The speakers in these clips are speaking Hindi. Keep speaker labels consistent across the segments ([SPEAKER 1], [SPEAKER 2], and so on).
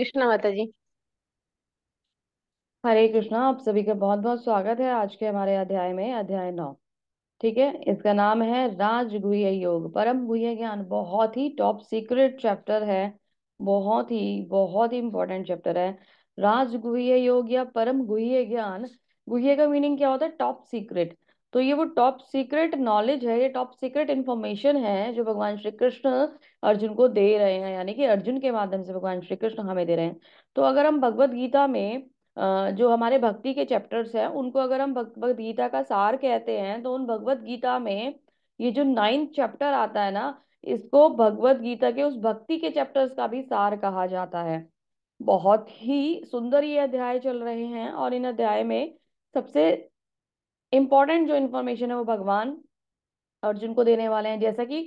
[SPEAKER 1] कृष्णा माता जी हरे कृष्णा आप सभी का बहुत बहुत स्वागत है आज के हमारे अध्याय में अध्याय नौ ठीक है इसका नाम है राजगुह्य योग परम गुह्य ज्ञान बहुत ही टॉप सीक्रेट चैप्टर है बहुत ही बहुत ही इंपॉर्टेंट चैप्टर है राजगुह्य योग या परम गुह्य ज्ञान गुह्य का मीनिंग क्या होता है टॉप सीक्रेट तो ये वो टॉप सीक्रेट नॉलेज है ये टॉप सीक्रेट इन्फॉर्मेशन है जो भगवान श्री कृष्ण अर्जुन को दे रहे हैं यानी कि अर्जुन के माध्यम से भगवान श्री कृष्ण हमें दे रहे हैं तो अगर हम भगवत गीता में जो हमारे भक्ति के चैप्टर्स हैं उनको अगर हम भगवत गीता का सार कहते हैं तो उन भगवत गीता में ये जो नाइन्थ चैप्टर आता है ना इसको भगवत गीता के उस भक्ति के चैप्टर्स का भी सार कहा जाता है बहुत ही सुंदर ये अध्याय चल रहे हैं और इन अध्याय में सबसे इम्पॉर्टेंट जो इन्फॉर्मेशन है वो भगवान अर्जुन को देने वाले हैं जैसा कि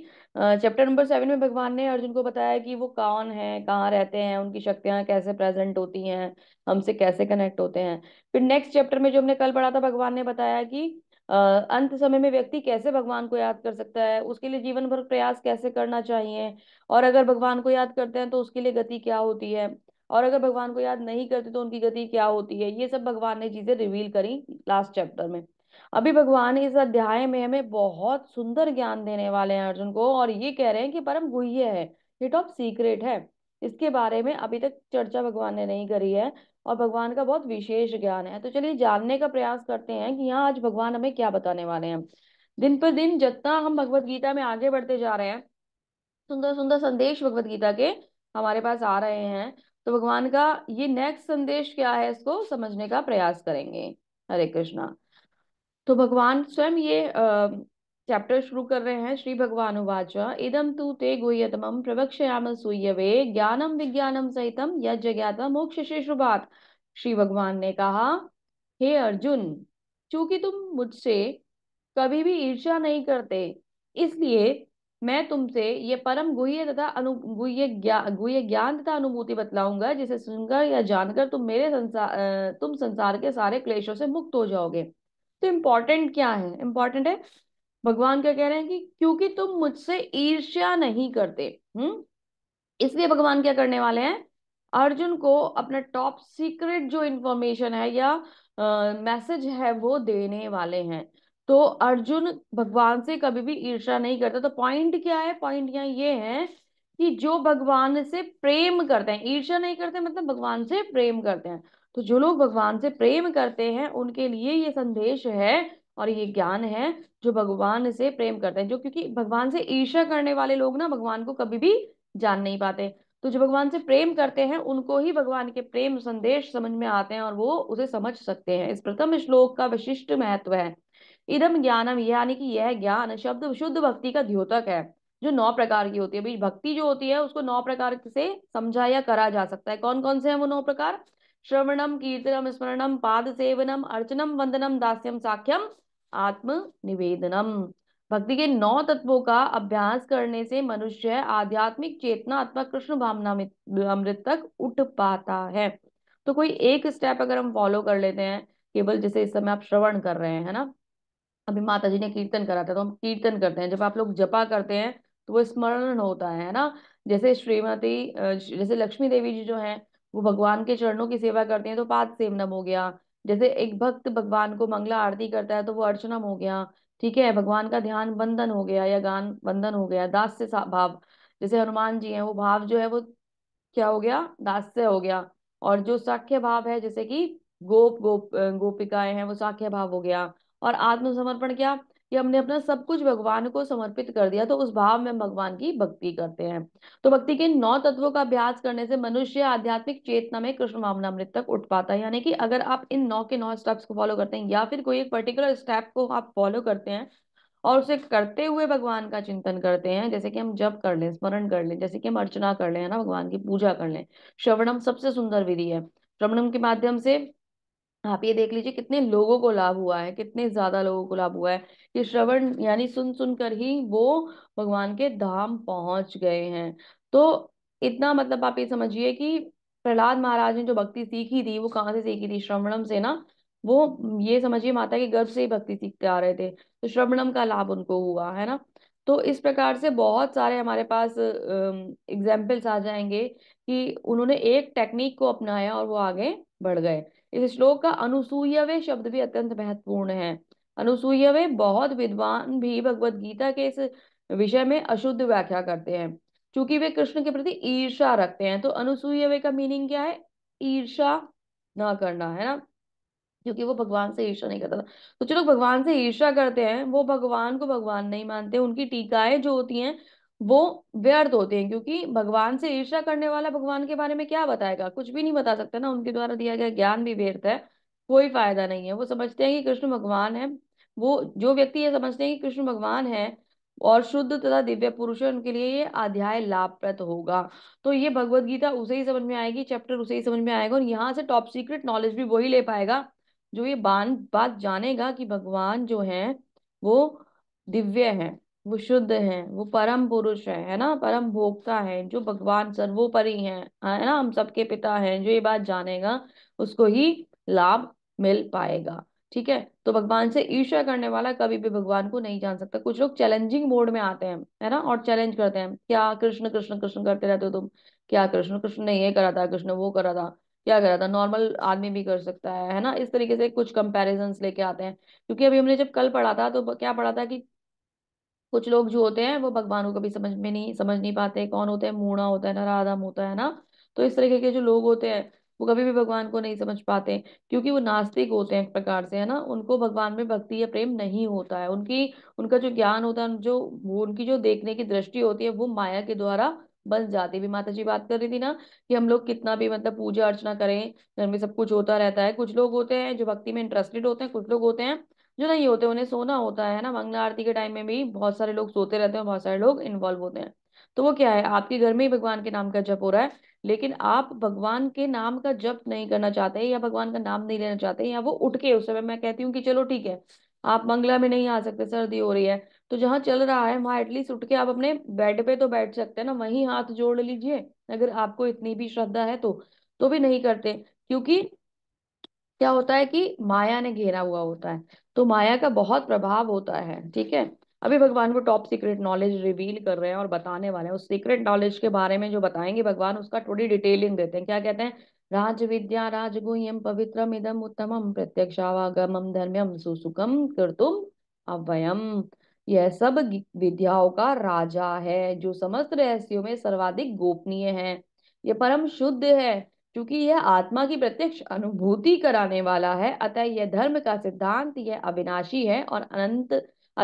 [SPEAKER 1] चैप्टर नंबर सेवन में भगवान ने अर्जुन को बताया कि वो कौन है कहाँ रहते हैं उनकी शक्तियां कैसे प्रेजेंट होती हैं हमसे कैसे कनेक्ट होते हैं फिर नेक्स्ट चैप्टर में जो हमने कल पढ़ा था भगवान ने बताया कि अंत समय में व्यक्ति कैसे भगवान को याद कर सकता है उसके लिए जीवन भर प्रयास कैसे करना चाहिए और अगर भगवान को याद करते हैं तो उसके लिए गति क्या होती है और अगर भगवान को याद नहीं करते तो उनकी गति क्या होती है ये सब भगवान ने चीजें रिवील करी लास्ट चैप्टर में अभी भगवान इस अध्याय में हमें बहुत सुंदर ज्ञान देने वाले हैं अर्जुन को और ये कह रहे हैं कि परम गुह्य है हिट ऑफ सीक्रेट है इसके बारे में अभी तक चर्चा भगवान ने नहीं करी है और भगवान का बहुत विशेष ज्ञान है तो चलिए जानने का प्रयास करते हैं कि यहाँ आज भगवान हमें क्या बताने वाले हैं दिन पर दिन जितना हम भगवत गीता में आगे बढ़ते जा रहे हैं सुंदर सुंदर संदेश भगवत गीता के हमारे पास आ रहे हैं तो भगवान का ये नेक्स्ट संदेश क्या है इसको समझने का प्रयास करेंगे हरे कृष्णा तो भगवान स्वयं ये चैप्टर शुरू कर रहे हैं श्री भगवान उवाच इदम तू ते गुह्यतम प्रवक्षयाम सूयवे ज्ञानम विज्ञानम सहितम यज्ञात मोक्ष से शुभात श्री भगवान ने कहा हे अर्जुन चूंकि तुम मुझसे कभी भी ईर्ष्या नहीं करते इसलिए मैं तुमसे ये परम गुह्य तथा अनुगुह्य गुह्य ज्ञान तथा अनुभूति बतलाऊंगा जिसे सुनकर या जानकर तुम मेरे संसार तुम संसार के सारे क्लेशों से मुक्त हो जाओगे तो इम्पोर्टेंट क्या है इम्पोर्टेंट है भगवान क्या कह रहे हैं कि क्योंकि तुम मुझसे ईर्ष्या नहीं करते हम्म इसलिए भगवान क्या करने वाले हैं अर्जुन को अपना टॉप सीक्रेट जो इन्फॉर्मेशन है या मैसेज है वो देने वाले हैं तो अर्जुन भगवान से कभी भी ईर्ष्या नहीं करता तो पॉइंट क्या है पॉइंट यहाँ ये है कि जो भगवान से प्रेम करते हैं ईर्ष्या नहीं करते मतलब भगवान से प्रेम करते हैं तो जो लोग भगवान से प्रेम करते हैं उनके लिए ये संदेश है और ये ज्ञान है जो भगवान से प्रेम करते हैं जो क्योंकि भगवान से ईर्ष्या करने वाले लोग ना भगवान को कभी भी जान नहीं पाते तो जो भगवान से प्रेम करते हैं उनको ही भगवान के प्रेम संदेश समझ में आते हैं और वो उसे समझ सकते हैं इस प्रथम श्लोक का विशिष्ट महत्व है इदम ज्ञानम यानी कि यह ज्ञान शब्द शुद्ध भक्ति का द्योतक है जो नौ प्रकार की होती है भक्ति जो होती है उसको नौ प्रकार से समझा या करा जा सकता है कौन कौन से हैं वो नौ प्रकार श्रवणम कीर्तनम स्मरणम पाद सेवनम अर्चनम वंदनम दास्यम साख्यम आत्म निवेदनम भक्ति के नौ तत्वों का अभ्यास करने से मनुष्य आध्यात्मिक चेतना अथवा कृष्ण भावना अमृत तक उठ पाता है तो कोई एक स्टेप अगर हम फॉलो कर लेते हैं केवल जैसे इस समय आप श्रवण कर रहे हैं है ना अभी माता जी ने कीर्तन करा था तो हम कीर्तन करते हैं जब आप लोग जपा करते हैं तो वो स्मरण होता है ना जैसे श्रीमती जैसे लक्ष्मी देवी जी जो है वो भगवान के चरणों की सेवा करते हैं तो पाद सेवनम हो गया जैसे एक भक्त भगवान को मंगला आरती करता है तो वो अर्चनम हो गया ठीक है भगवान का ध्यान बंधन हो गया या गान बंधन हो गया दास्य भाव जैसे हनुमान जी हैं वो भाव जो है वो क्या हो गया दास्य हो गया और जो साख्य भाव है जैसे कि गोप गोप गोपिकाएं हैं वो साख्य भाव हो गया और आत्मसमर्पण क्या कि हमने अपना सब कुछ भगवान को समर्पित कर दिया तो उस भाव में भगवान की भक्ति करते हैं तो भक्ति के नौ तत्वों का अभ्यास करने से मनुष्य आध्यात्मिक चेतना में कृष्ण भावनामृत तक उठ पाता है यानी कि अगर आप इन नौ के नौ स्टेप्स को फॉलो करते हैं या फिर कोई एक पर्टिकुलर स्टेप को आप फॉलो करते हैं और उसे करते हुए भगवान का चिंतन करते हैं जैसे कि हम जप कर लें स्मरण कर लें जैसे कि हम अर्चना कर लें है ना भगवान की पूजा कर लें श्रवणम सबसे सुंदर विधि है श्रवणम के माध्यम से आप ये देख लीजिए कितने लोगों को लाभ हुआ है कितने ज्यादा लोगों को लाभ हुआ है कि श्रवण यानी सुन सुन कर ही वो भगवान के धाम पहुंच गए हैं तो इतना मतलब आप ये समझिए कि प्रहलाद महाराज ने जो भक्ति सीखी थी वो कहाँ से सीखी थी श्रवणम से ना वो ये समझिए माता के गर्भ से ही भक्ति सीखते आ रहे थे तो श्रवणम का लाभ उनको हुआ है ना तो इस प्रकार से बहुत सारे हमारे पास एग्जाम्पल्स आ जाएंगे कि उन्होंने एक टेक्निक को अपनाया और वो आगे बढ़ गए इस श्लोक का अनुसूयवे शब्द भी अत्यंत महत्वपूर्ण है अनुसूयवे बहुत विद्वान भी भगवत गीता के इस विषय में अशुद्ध व्याख्या करते हैं क्योंकि वे कृष्ण के प्रति ईर्षा रखते हैं तो अनुसूयवे का मीनिंग क्या है ईर्षा ना करना है ना क्योंकि वो भगवान से ईर्षा नहीं करता था तो चलो भगवान से ईर्षा करते हैं वो भगवान को भगवान नहीं मानते उनकी टीकाएं जो होती हैं वो व्यर्थ होते हैं क्योंकि भगवान से ईर्षा करने वाला भगवान के बारे में क्या बताएगा कुछ भी नहीं बता सकता ना उनके द्वारा दिया गया ज्ञान भी व्यर्थ है कोई फायदा नहीं है वो समझते हैं कि कृष्ण भगवान है वो जो व्यक्ति ये समझते हैं कि कृष्ण भगवान है और शुद्ध तथा दिव्य पुरुष है उनके लिए ये अध्याय लाभप्रद होगा तो ये भगवद गीता उसे ही समझ में आएगी चैप्टर उसे ही समझ में आएगा और यहाँ से टॉप सीक्रेट नॉलेज भी वही ले पाएगा जो ये बान बात जानेगा कि भगवान जो है वो दिव्य है वो शुद्ध है वो परम पुरुष है है ना परम भोक्ता है जो भगवान सर्वोपरि है है ना हम सबके पिता हैं जो ये बात जानेगा उसको ही लाभ मिल पाएगा ठीक है तो भगवान से ईर्ष्या करने वाला कभी भी भगवान को नहीं जान सकता कुछ लोग चैलेंजिंग मोड में आते हैं है ना और चैलेंज करते हैं क्या कृष्ण कृष्ण कृष्ण करते रहते हो तुम क्या कृष्ण कृष्ण ने ये करा था कृष्ण वो करा था क्या करा था नॉर्मल आदमी भी कर सकता है है ना इस तरीके से कुछ कंपेरिजन लेके आते हैं क्योंकि अभी हमने जब कल पढ़ा था तो क्या पढ़ा था कि कुछ लोग जो होते हैं वो भगवान को कभी समझ में नहीं समझ नहीं पाते कौन होते हैं मूणा होता है ना राधा होता है ना तो इस तरीके के जो लोग होते हैं वो कभी भी भगवान को नहीं समझ पाते क्योंकि वो नास्तिक होते हैं एक प्रकार से है ना उनको भगवान में भक्ति या प्रेम नहीं होता है उनकी उनका जो ज्ञान होता है जो वो उनकी जो देखने की दृष्टि होती है वो माया के द्वारा बन जाती है भी माता जी बात कर रही थी ना कि हम लोग कितना भी मतलब पूजा अर्चना करें घर में सब कुछ होता रहता है कुछ लोग होते हैं जो भक्ति में इंटरेस्टेड होते हैं कुछ लोग होते हैं जो नहीं होते उन्हें सोना होता है ना मंगला आरती के टाइम में भी बहुत सारे लोग सोते रहते हैं बहुत सारे लोग इन्वॉल्व होते हैं तो वो क्या है आपके घर में ही भगवान के नाम का जप हो रहा है लेकिन आप भगवान के नाम का जप नहीं करना चाहते या भगवान का नाम नहीं लेना चाहते या वो उठ के उस समय मैं कहती हूँ कि चलो ठीक है आप मंगला में नहीं आ सकते सर्दी हो रही है तो जहाँ चल रहा है वहां एटलीस्ट उठ के आप अपने बेड पे तो बैठ सकते हैं ना वहीं हाथ जोड़ लीजिए अगर आपको इतनी भी श्रद्धा है तो तो भी नहीं करते क्योंकि क्या होता है कि माया ने घेरा हुआ होता है तो माया का बहुत प्रभाव होता है ठीक है अभी भगवान को टॉप सीक्रेट नॉलेज रिवील कर रहे हैं और बताने वाले हैं उस सीक्रेट नॉलेज के बारे में जो बताएंगे भगवान उसका थोड़ी डिटेलिंग देते हैं क्या कहते हैं राज विद्या राजगुह्यम पवित्रम इदम उत्तमम प्रत्यक्षावागम धर्म्यम सुसुखम तुम अवयम यह सब विद्याओं का राजा है जो समस्त रहस्यों में सर्वाधिक गोपनीय है यह परम शुद्ध है क्योंकि यह आत्मा की प्रत्यक्ष अनुभूति कराने वाला है अतः यह धर्म का सिद्धांत यह अविनाशी है और अनंत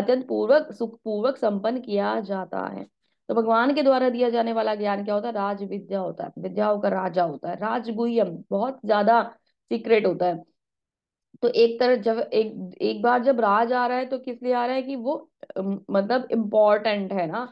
[SPEAKER 1] अत्यंत पूर्वक सुखपूर्वक संपन्न किया जाता है तो भगवान के द्वारा दिया जाने वाला ज्ञान क्या होता है राज विद्या होता है विद्या होकर राजा होता है राजगुह्यम बहुत ज्यादा सीक्रेट होता है तो एक तरह जब एक एक बार जब राज आ रहा है तो किस लिए आ रहा है कि वो मतलब इम्पोर्टेंट है ना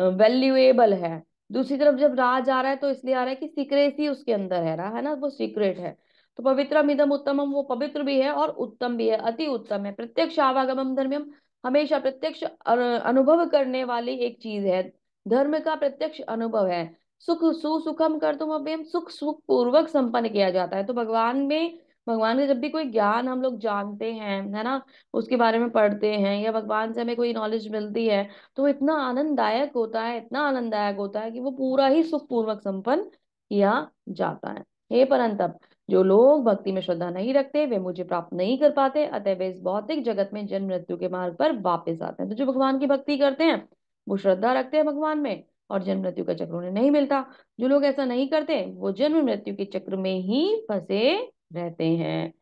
[SPEAKER 1] वैल्यूएबल है दूसरी तरफ जब राज आ रहा है तो इसलिए आ रहा है कि सीक्रेसी उसके अंदर है रहा है ना वो सीक्रेट है तो पवित्र मिदम उत्तमम वो पवित्र भी है और उत्तम भी है अति उत्तम है प्रत्यक्ष आवागम धर्म हमेशा प्रत्यक्ष अनुभव करने वाली एक चीज है धर्म का प्रत्यक्ष अनुभव है सुख सुसुखम कर तुम अभ्यम सुख सुख पूर्वक संपन्न किया जाता है तो भगवान में भगवान का जब भी कोई ज्ञान हम लोग जानते हैं है ना उसके बारे में पढ़ते हैं या भगवान से हमें कोई नॉलेज मिलती है तो वो इतना आनंददायक होता है इतना आनंददायक होता है कि वो पूरा ही सुखपूर्वक संपन्न किया जाता है हे परंतप जो लोग भक्ति में श्रद्धा नहीं रखते वे मुझे प्राप्त नहीं कर पाते अतः वे इस भौतिक जगत में जन्म मृत्यु के मार्ग पर वापस आते हैं तो जो भगवान की भक्ति करते हैं वो श्रद्धा रखते हैं भगवान में और जन्म मृत्यु का चक्र उन्हें नहीं मिलता जो लोग ऐसा नहीं करते वो जन्म मृत्यु के चक्र में ही फंसे रहते हैं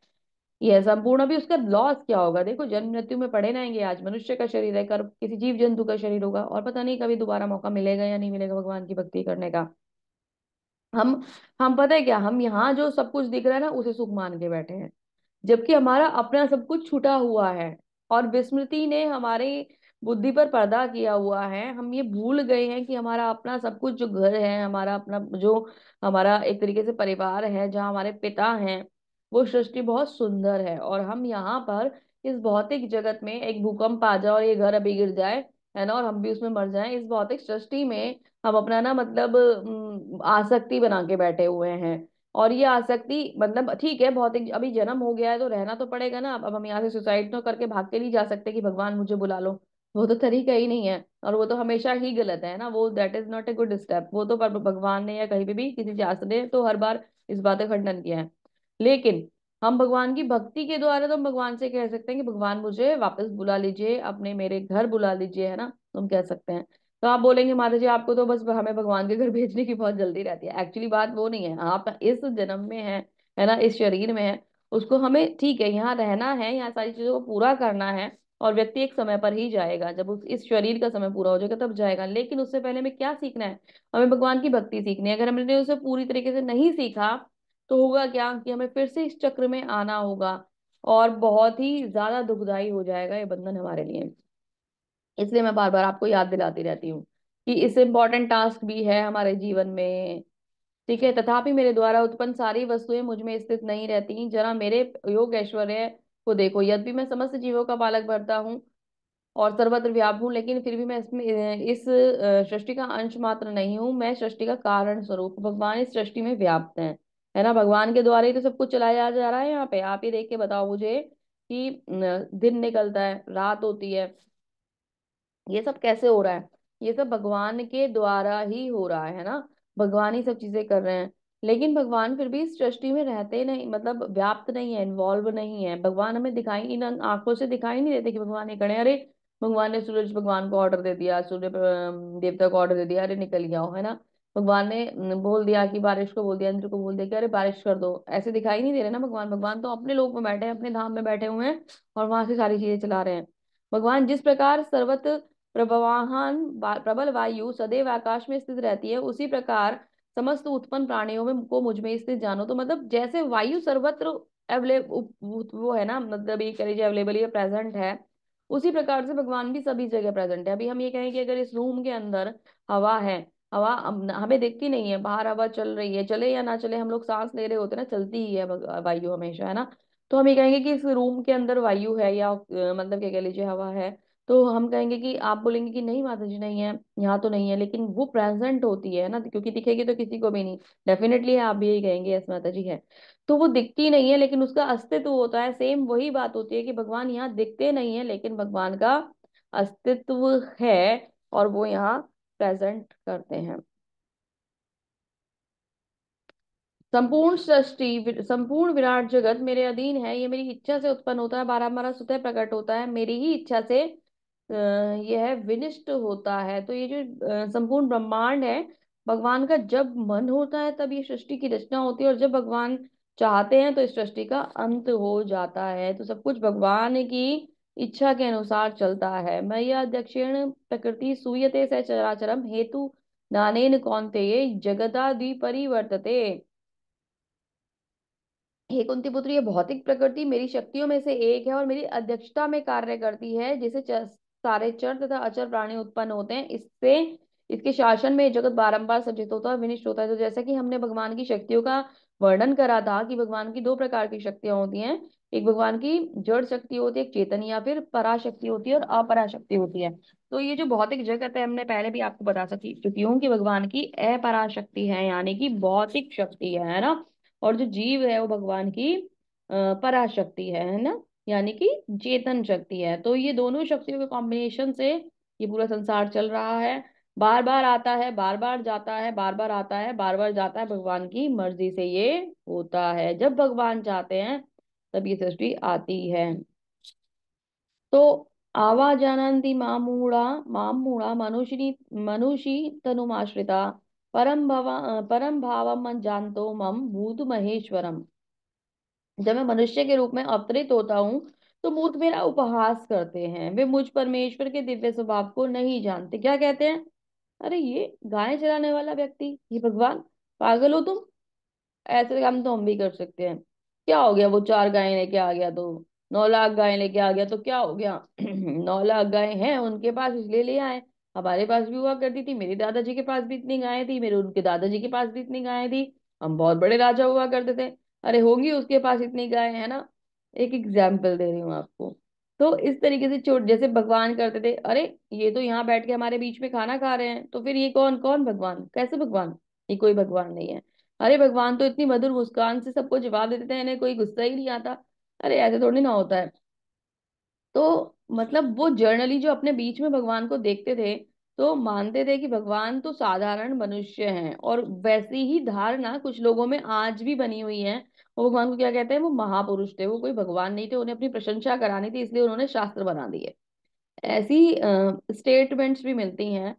[SPEAKER 1] यह संपूर्ण अभी उसका लॉस क्या होगा देखो जन्म मृत्यु में पड़े रहेंगे आज मनुष्य का शरीर है कर किसी जीव जंतु का शरीर होगा और पता नहीं कभी दोबारा मौका मिलेगा या नहीं मिलेगा भगवान की भक्ति करने का हम हम पता है क्या हम यहाँ जो सब कुछ दिख रहा है ना उसे सुख मान के बैठे हैं जबकि हमारा अपना सब कुछ छुटा हुआ है और विस्मृति ने हमारे बुद्धि पर पर्दा किया हुआ है हम ये भूल गए हैं कि हमारा अपना सब कुछ जो घर है हमारा अपना जो हमारा एक तरीके से परिवार है जहाँ हमारे पिता हैं वो सृष्टि बहुत सुंदर है और हम यहाँ पर इस भौतिक जगत में एक भूकंप आ जाए और ये घर अभी गिर जाए है ना और हम भी उसमें मर जाए इस भौतिक सृष्टि में हम अपना ना मतलब आसक्ति बना के बैठे हुए हैं और ये आसक्ति मतलब ठीक है भौतिक अभी जन्म हो गया है तो रहना तो पड़ेगा ना अब हम यहाँ से सुसाइड तो करके भाग के नहीं जा सकते कि भगवान मुझे बुला लो वो तो तरीका ही नहीं है और वो तो हमेशा ही गलत है ना वो that is not a good step वो तो भगवान ने या कहीं पे भी किसी शास्त्र ने तो हर बार इस बात का खंडन किया है लेकिन हम भगवान की भक्ति के द्वारा तो हम भगवान से कह सकते हैं कि भगवान मुझे वापस बुला लीजिए अपने मेरे घर बुला लीजिए है ना हम कह सकते हैं तो आप बोलेंगे माता जी आपको तो बस हमें भगवान के घर भेजने की बहुत जल्दी रहती है एक्चुअली बात वो नहीं है आप इस जन्म में है है ना इस शरीर में है उसको हमें ठीक है यहाँ रहना है यहाँ सारी चीजों को पूरा करना है और व्यक्ति एक समय पर ही जाएगा जब उस इस शरीर का समय पूरा हो जाएगा तब जाएगा लेकिन उससे पहले हमें क्या सीखना है हमें भगवान की भक्ति सीखनी है अगर हमने उसे पूरी तरीके से नहीं सीखा तो होगा क्या कि हमें फिर से इस चक्र में आना होगा और बहुत ही ज्यादा दुखदायी हो जाएगा ये बंधन हमारे लिए इसलिए मैं बार बार आपको याद दिलाती रहती हूँ कि इससे इम्पोर्टेंट टास्क भी है हमारे जीवन में ठीक है तथापि मेरे द्वारा उत्पन्न सारी वस्तुएं मुझ में स्थित नहीं रहती जरा मेरे योग ऐश्वर्य को देखो यद भी मैं समस्त जीवों का पालक भरता हूँ और सर्वत्र व्याप हूँ लेकिन फिर भी मैं इसमें इस सृष्टि का अंश मात्र नहीं हूँ मैं सृष्टि का कारण स्वरूप भगवान इस सृष्टि में व्याप्त हैं है ना भगवान के द्वारा ही तो सब कुछ चलाया जा रहा है यहाँ पे आप ये देख के बताओ मुझे कि दिन निकलता है रात होती है ये सब कैसे हो रहा है ये सब भगवान के द्वारा ही हो रहा है ना भगवान ही सब चीजें कर रहे हैं लेकिन भगवान फिर भी इस सृष्टि में रहते नहीं मतलब व्याप्त नहीं है इन्वॉल्व नहीं है भगवान हमें दिखाई इन आंखों से दिखाई नहीं देते कि भगवान ये करें अरे भगवान ने सूरज भगवान को ऑर्डर दे दिया सूर्य देवता को ऑर्डर दे दिया अरे निकल गया है ना भगवान ने बोल दिया कि बारिश को बोल दिया इंद्र को बोल दिया कि अरे बारिश कर दो ऐसे दिखाई नहीं दे रहे ना भगवान भगवान तो अपने लोग में बैठे हैं अपने धाम में बैठे हुए हैं और वहां से सारी चीजें चला रहे हैं भगवान जिस प्रकार सर्वत प्रभवाहन प्रबल वायु सदैव आकाश में स्थित रहती है उसी प्रकार समस्त उत्पन्न प्राणियों में को मुझमें स्थित जानो तो मतलब जैसे वायु सर्वत्र अवेलेबल वो है ना मतलब ये कह लीजिए अवेलेबल या प्रेजेंट है उसी प्रकार से भगवान भी सभी जगह प्रेजेंट है अभी हम ये कहें कि अगर इस रूम के अंदर हवा है हवा हमें देखती नहीं है बाहर हवा चल रही है चले या ना चले हम लोग सांस ले रहे होते ना चलती ही है वायु हमेशा है ना तो हम ये कहेंगे कि इस रूम के अंदर वायु है या मतलब क्या कह लीजिए हवा है तो हम कहेंगे कि आप बोलेंगे कि नहीं माता जी नहीं है यहाँ तो नहीं है लेकिन वो प्रेजेंट होती है ना क्योंकि दिखेगी तो किसी को भी नहीं डेफिनेटली आप भी यही कहेंगे यस माता जी है तो वो दिखती नहीं है लेकिन उसका अस्तित्व होता है सेम वही बात होती है कि भगवान यहाँ दिखते नहीं है लेकिन भगवान का अस्तित्व है और वो यहाँ प्रेजेंट करते हैं संपूर्ण सृष्टि संपूर्ण विराट जगत मेरे अधीन है ये मेरी इच्छा से उत्पन्न होता है बारह बारह सुतः प्रकट होता है मेरी ही इच्छा से यह है विनिष्ट होता है तो ये जो संपूर्ण ब्रह्मांड है भगवान का जब मन होता है तब ये सृष्टि की रचना होती है और जब भगवान चाहते हैं तो इस सृष्टि का अंत हो जाता है तो सब कुछ भगवान की इच्छा के अनुसार चलता है मैया दक्षिण प्रकृति सूयते से चराचरम हेतु नानेन कौनते जगदा द्विपरिवर्तते हे कुंती पुत्र ये भौतिक प्रकृति मेरी शक्तियों में से एक है और मेरी अध्यक्षता में कार्य करती है जिसे सारे चर तथा अचर प्राणी उत्पन्न होते हैं इससे इसके शासन में जगत बारंबार सचेत होता है विनिष्ट होता है तो जैसा कि हमने भगवान की शक्तियों का वर्णन करा था कि भगवान की दो प्रकार की शक्तियां होती हैं एक भगवान की जड़ शक्ति होती है एक चेतन या फिर पराशक्ति होती है और अपराशक्ति होती है तो ये जो भौतिक जगत है हमने पहले भी आपको बता सकी चुकी हूँ कि भगवान की अपराशक्ति है यानी कि भौतिक शक्ति है है ना और जो जीव है वो भगवान की पराशक्ति है ना यानी कि चेतन शक्ति है तो ये दोनों शक्तियों के कॉम्बिनेशन से ये पूरा संसार चल रहा है बार बार आता है बार बार जाता है बार बार आता है बार बार जाता है भगवान की मर्जी से ये होता है जब भगवान चाहते हैं तब ये सृष्टि आती है तो आवाजानंदी मामूढ़ा मामूढ़ा मनुष्य मनुषि तनुमाश्रिता परम भाव परम भाव मन जानतो मम भूत महेश्वरम जब मैं मनुष्य के रूप में अवतरित होता हूँ तो मूर्ख मेरा उपहास करते हैं वे मुझ परमेश्वर के दिव्य स्वभाव को नहीं जानते क्या कहते हैं अरे ये गाय चलाने वाला व्यक्ति ये भगवान पागल हो तुम ऐसे काम तो हम भी कर सकते हैं क्या हो गया वो चार गाय लेके आ गया तो नौ लाख गाय लेके आ गया तो क्या हो गया नौ लाख गाय हैं उनके पास इसलिए ले आए हमारे पास भी हुआ करती थी मेरे दादाजी के पास भी इतनी गायें थी मेरे उनके दादाजी के पास भी इतनी गायें थी हम बहुत बड़े राजा हुआ करते थे अरे होंगी उसके पास इतनी गाय है ना एक एग्जाम्पल दे रही हूँ आपको तो इस तरीके से चोट जैसे भगवान करते थे अरे ये तो यहाँ बैठ के हमारे बीच में खाना खा रहे हैं तो फिर ये कौन कौन भगवान कैसे भगवान ये कोई भगवान नहीं है अरे भगवान तो इतनी मधुर मुस्कान से सबको जवाब देते थे इन्हें कोई गुस्सा ही नहीं आता अरे ऐसे थोड़ी ना होता है तो मतलब वो जर्नली जो अपने बीच में भगवान को देखते थे तो मानते थे कि भगवान तो साधारण मनुष्य हैं और वैसी ही धारणा कुछ लोगों में आज भी बनी हुई है वो भगवान को क्या कहते हैं वो महापुरुष थे वो कोई भगवान नहीं थे उन्हें अपनी प्रशंसा करानी थी इसलिए उन्होंने शास्त्र बना दिए ऐसी स्टेटमेंट्स भी मिलती हैं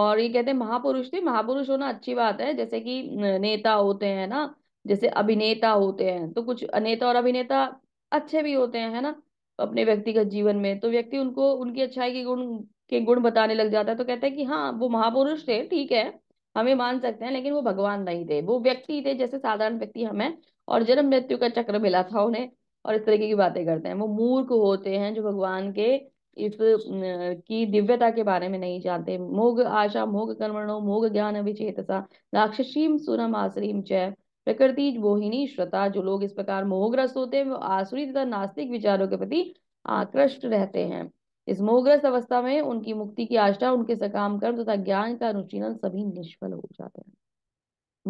[SPEAKER 1] और ये कहते हैं महापुरुष थे महापुरुष होना अच्छी बात है जैसे कि नेता होते हैं ना जैसे अभिनेता होते हैं तो कुछ नेता और अभिनेता अच्छे भी होते हैं है ना अपने व्यक्तिगत जीवन में तो व्यक्ति उनको उनकी अच्छाई के गुण के गुण बताने लग जाता है तो कहते हैं कि हाँ वो महापुरुष थे ठीक है हमें मान सकते हैं लेकिन वो भगवान नहीं थे वो व्यक्ति थे जैसे साधारण व्यक्ति हमें और जन्म मृत्यु का चक्र मिला था उन्हें और इस तरीके की बातें करते हैं वो मूर्ख होते हैं जो भगवान के इस की दिव्यता के बारे में नहीं जानते मोग आशा मोग कर्मणो मोग ज्ञान विचेतसा राक्षसीम सुनम आश्रीम चय प्रकृति मोहिनी श्रता जो लोग इस प्रकार मोहग्रस्त होते हैं वो आसुरी तथा नास्तिक विचारों के प्रति आकृष्ट रहते हैं इस मोहग्रस्त अवस्था में उनकी मुक्ति की आशा उनके सकाम कर्म तथा ज्ञान का अनुशीलन सभी निष्फल हो जाते हैं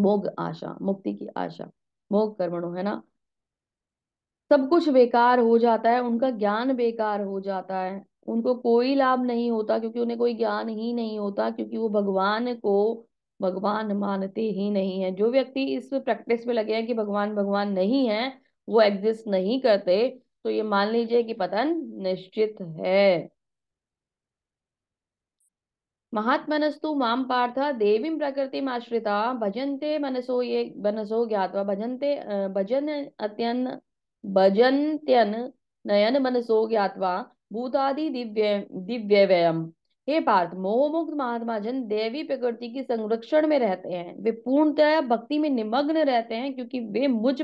[SPEAKER 1] मोग आशा मुक्ति की आशा भोग कर्मणो है ना सब कुछ बेकार हो जाता है उनका ज्ञान बेकार हो जाता है उनको कोई लाभ नहीं होता क्योंकि उन्हें कोई ज्ञान ही नहीं होता क्योंकि वो भगवान को भगवान मानते ही नहीं है जो व्यक्ति इस प्रैक्टिस में लगे हैं कि भगवान भगवान नहीं है वो एग्जिस्ट नहीं करते तो ये मान लीजिए कि पतन निश्चित है महात्मनस्तु माम पार्थ देवीं प्रकृति आश्रिता भजन्ते मनसो ये मनसो ज्ञात्वा भजन्ते भजन अत्यन भजन्त्यन नयन मनसो ज्ञात्वा भूतादि दिव्य दिव्य व्ययम हे पार्थ मोहमुक्त महात्मा जन देवी प्रकृति की संरक्षण में रहते हैं वे पूर्णतया भक्ति में निमग्न रहते हैं क्योंकि वे मुझ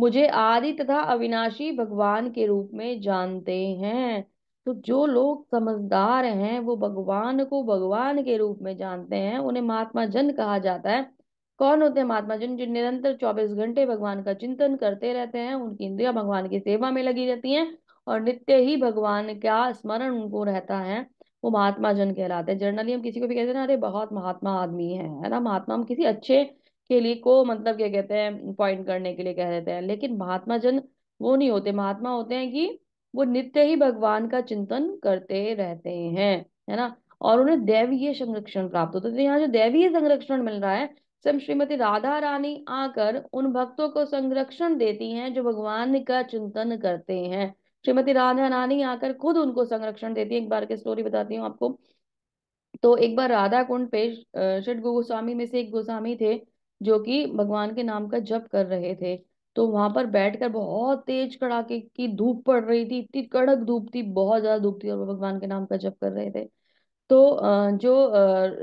[SPEAKER 1] मुझे आदि तथा अविनाशी भगवान के रूप में जानते हैं तो जो लोग समझदार हैं वो भगवान को भगवान के रूप में जानते हैं उन्हें महात्मा जन कहा जाता है कौन होते हैं महात्मा जन जो निरंतर चौबीस घंटे भगवान का चिंतन करते रहते हैं उनकी इंद्रिया भगवान की सेवा में लगी रहती हैं और नित्य ही भगवान का स्मरण उनको रहता है वो महात्मा जन कहलाते हैं जनरली हम किसी को भी कहते हैं ना अरे बहुत महात्मा आदमी है है ना महात्मा हम किसी अच्छे के लिए को मतलब क्या कहते हैं पॉइंट करने के लिए कह देते हैं लेकिन महात्मा जन वो नहीं होते महात्मा होते हैं कि वो नित्य ही भगवान का चिंतन करते रहते हैं है ना और उन्हें दैवीय संरक्षण प्राप्त होता है तो यहाँ जो दैवीय संरक्षण मिल रहा है स्वयं श्रीमती राधा रानी आकर उन भक्तों को संरक्षण देती हैं जो भगवान का चिंतन करते हैं श्रीमती राधा रानी आकर खुद उनको संरक्षण देती है एक बार की स्टोरी बताती हूँ आपको तो एक बार राधा कुंड पे षट गोस्वामी में से एक गोस्वामी थे जो कि भगवान के नाम का जप कर रहे थे तो वहां पर बैठकर बहुत तेज कड़ाके की धूप पड़ रही थी इतनी कड़क धूप थी बहुत ज्यादा धूप थी और वो भगवान के नाम का जप कर रहे थे तो जो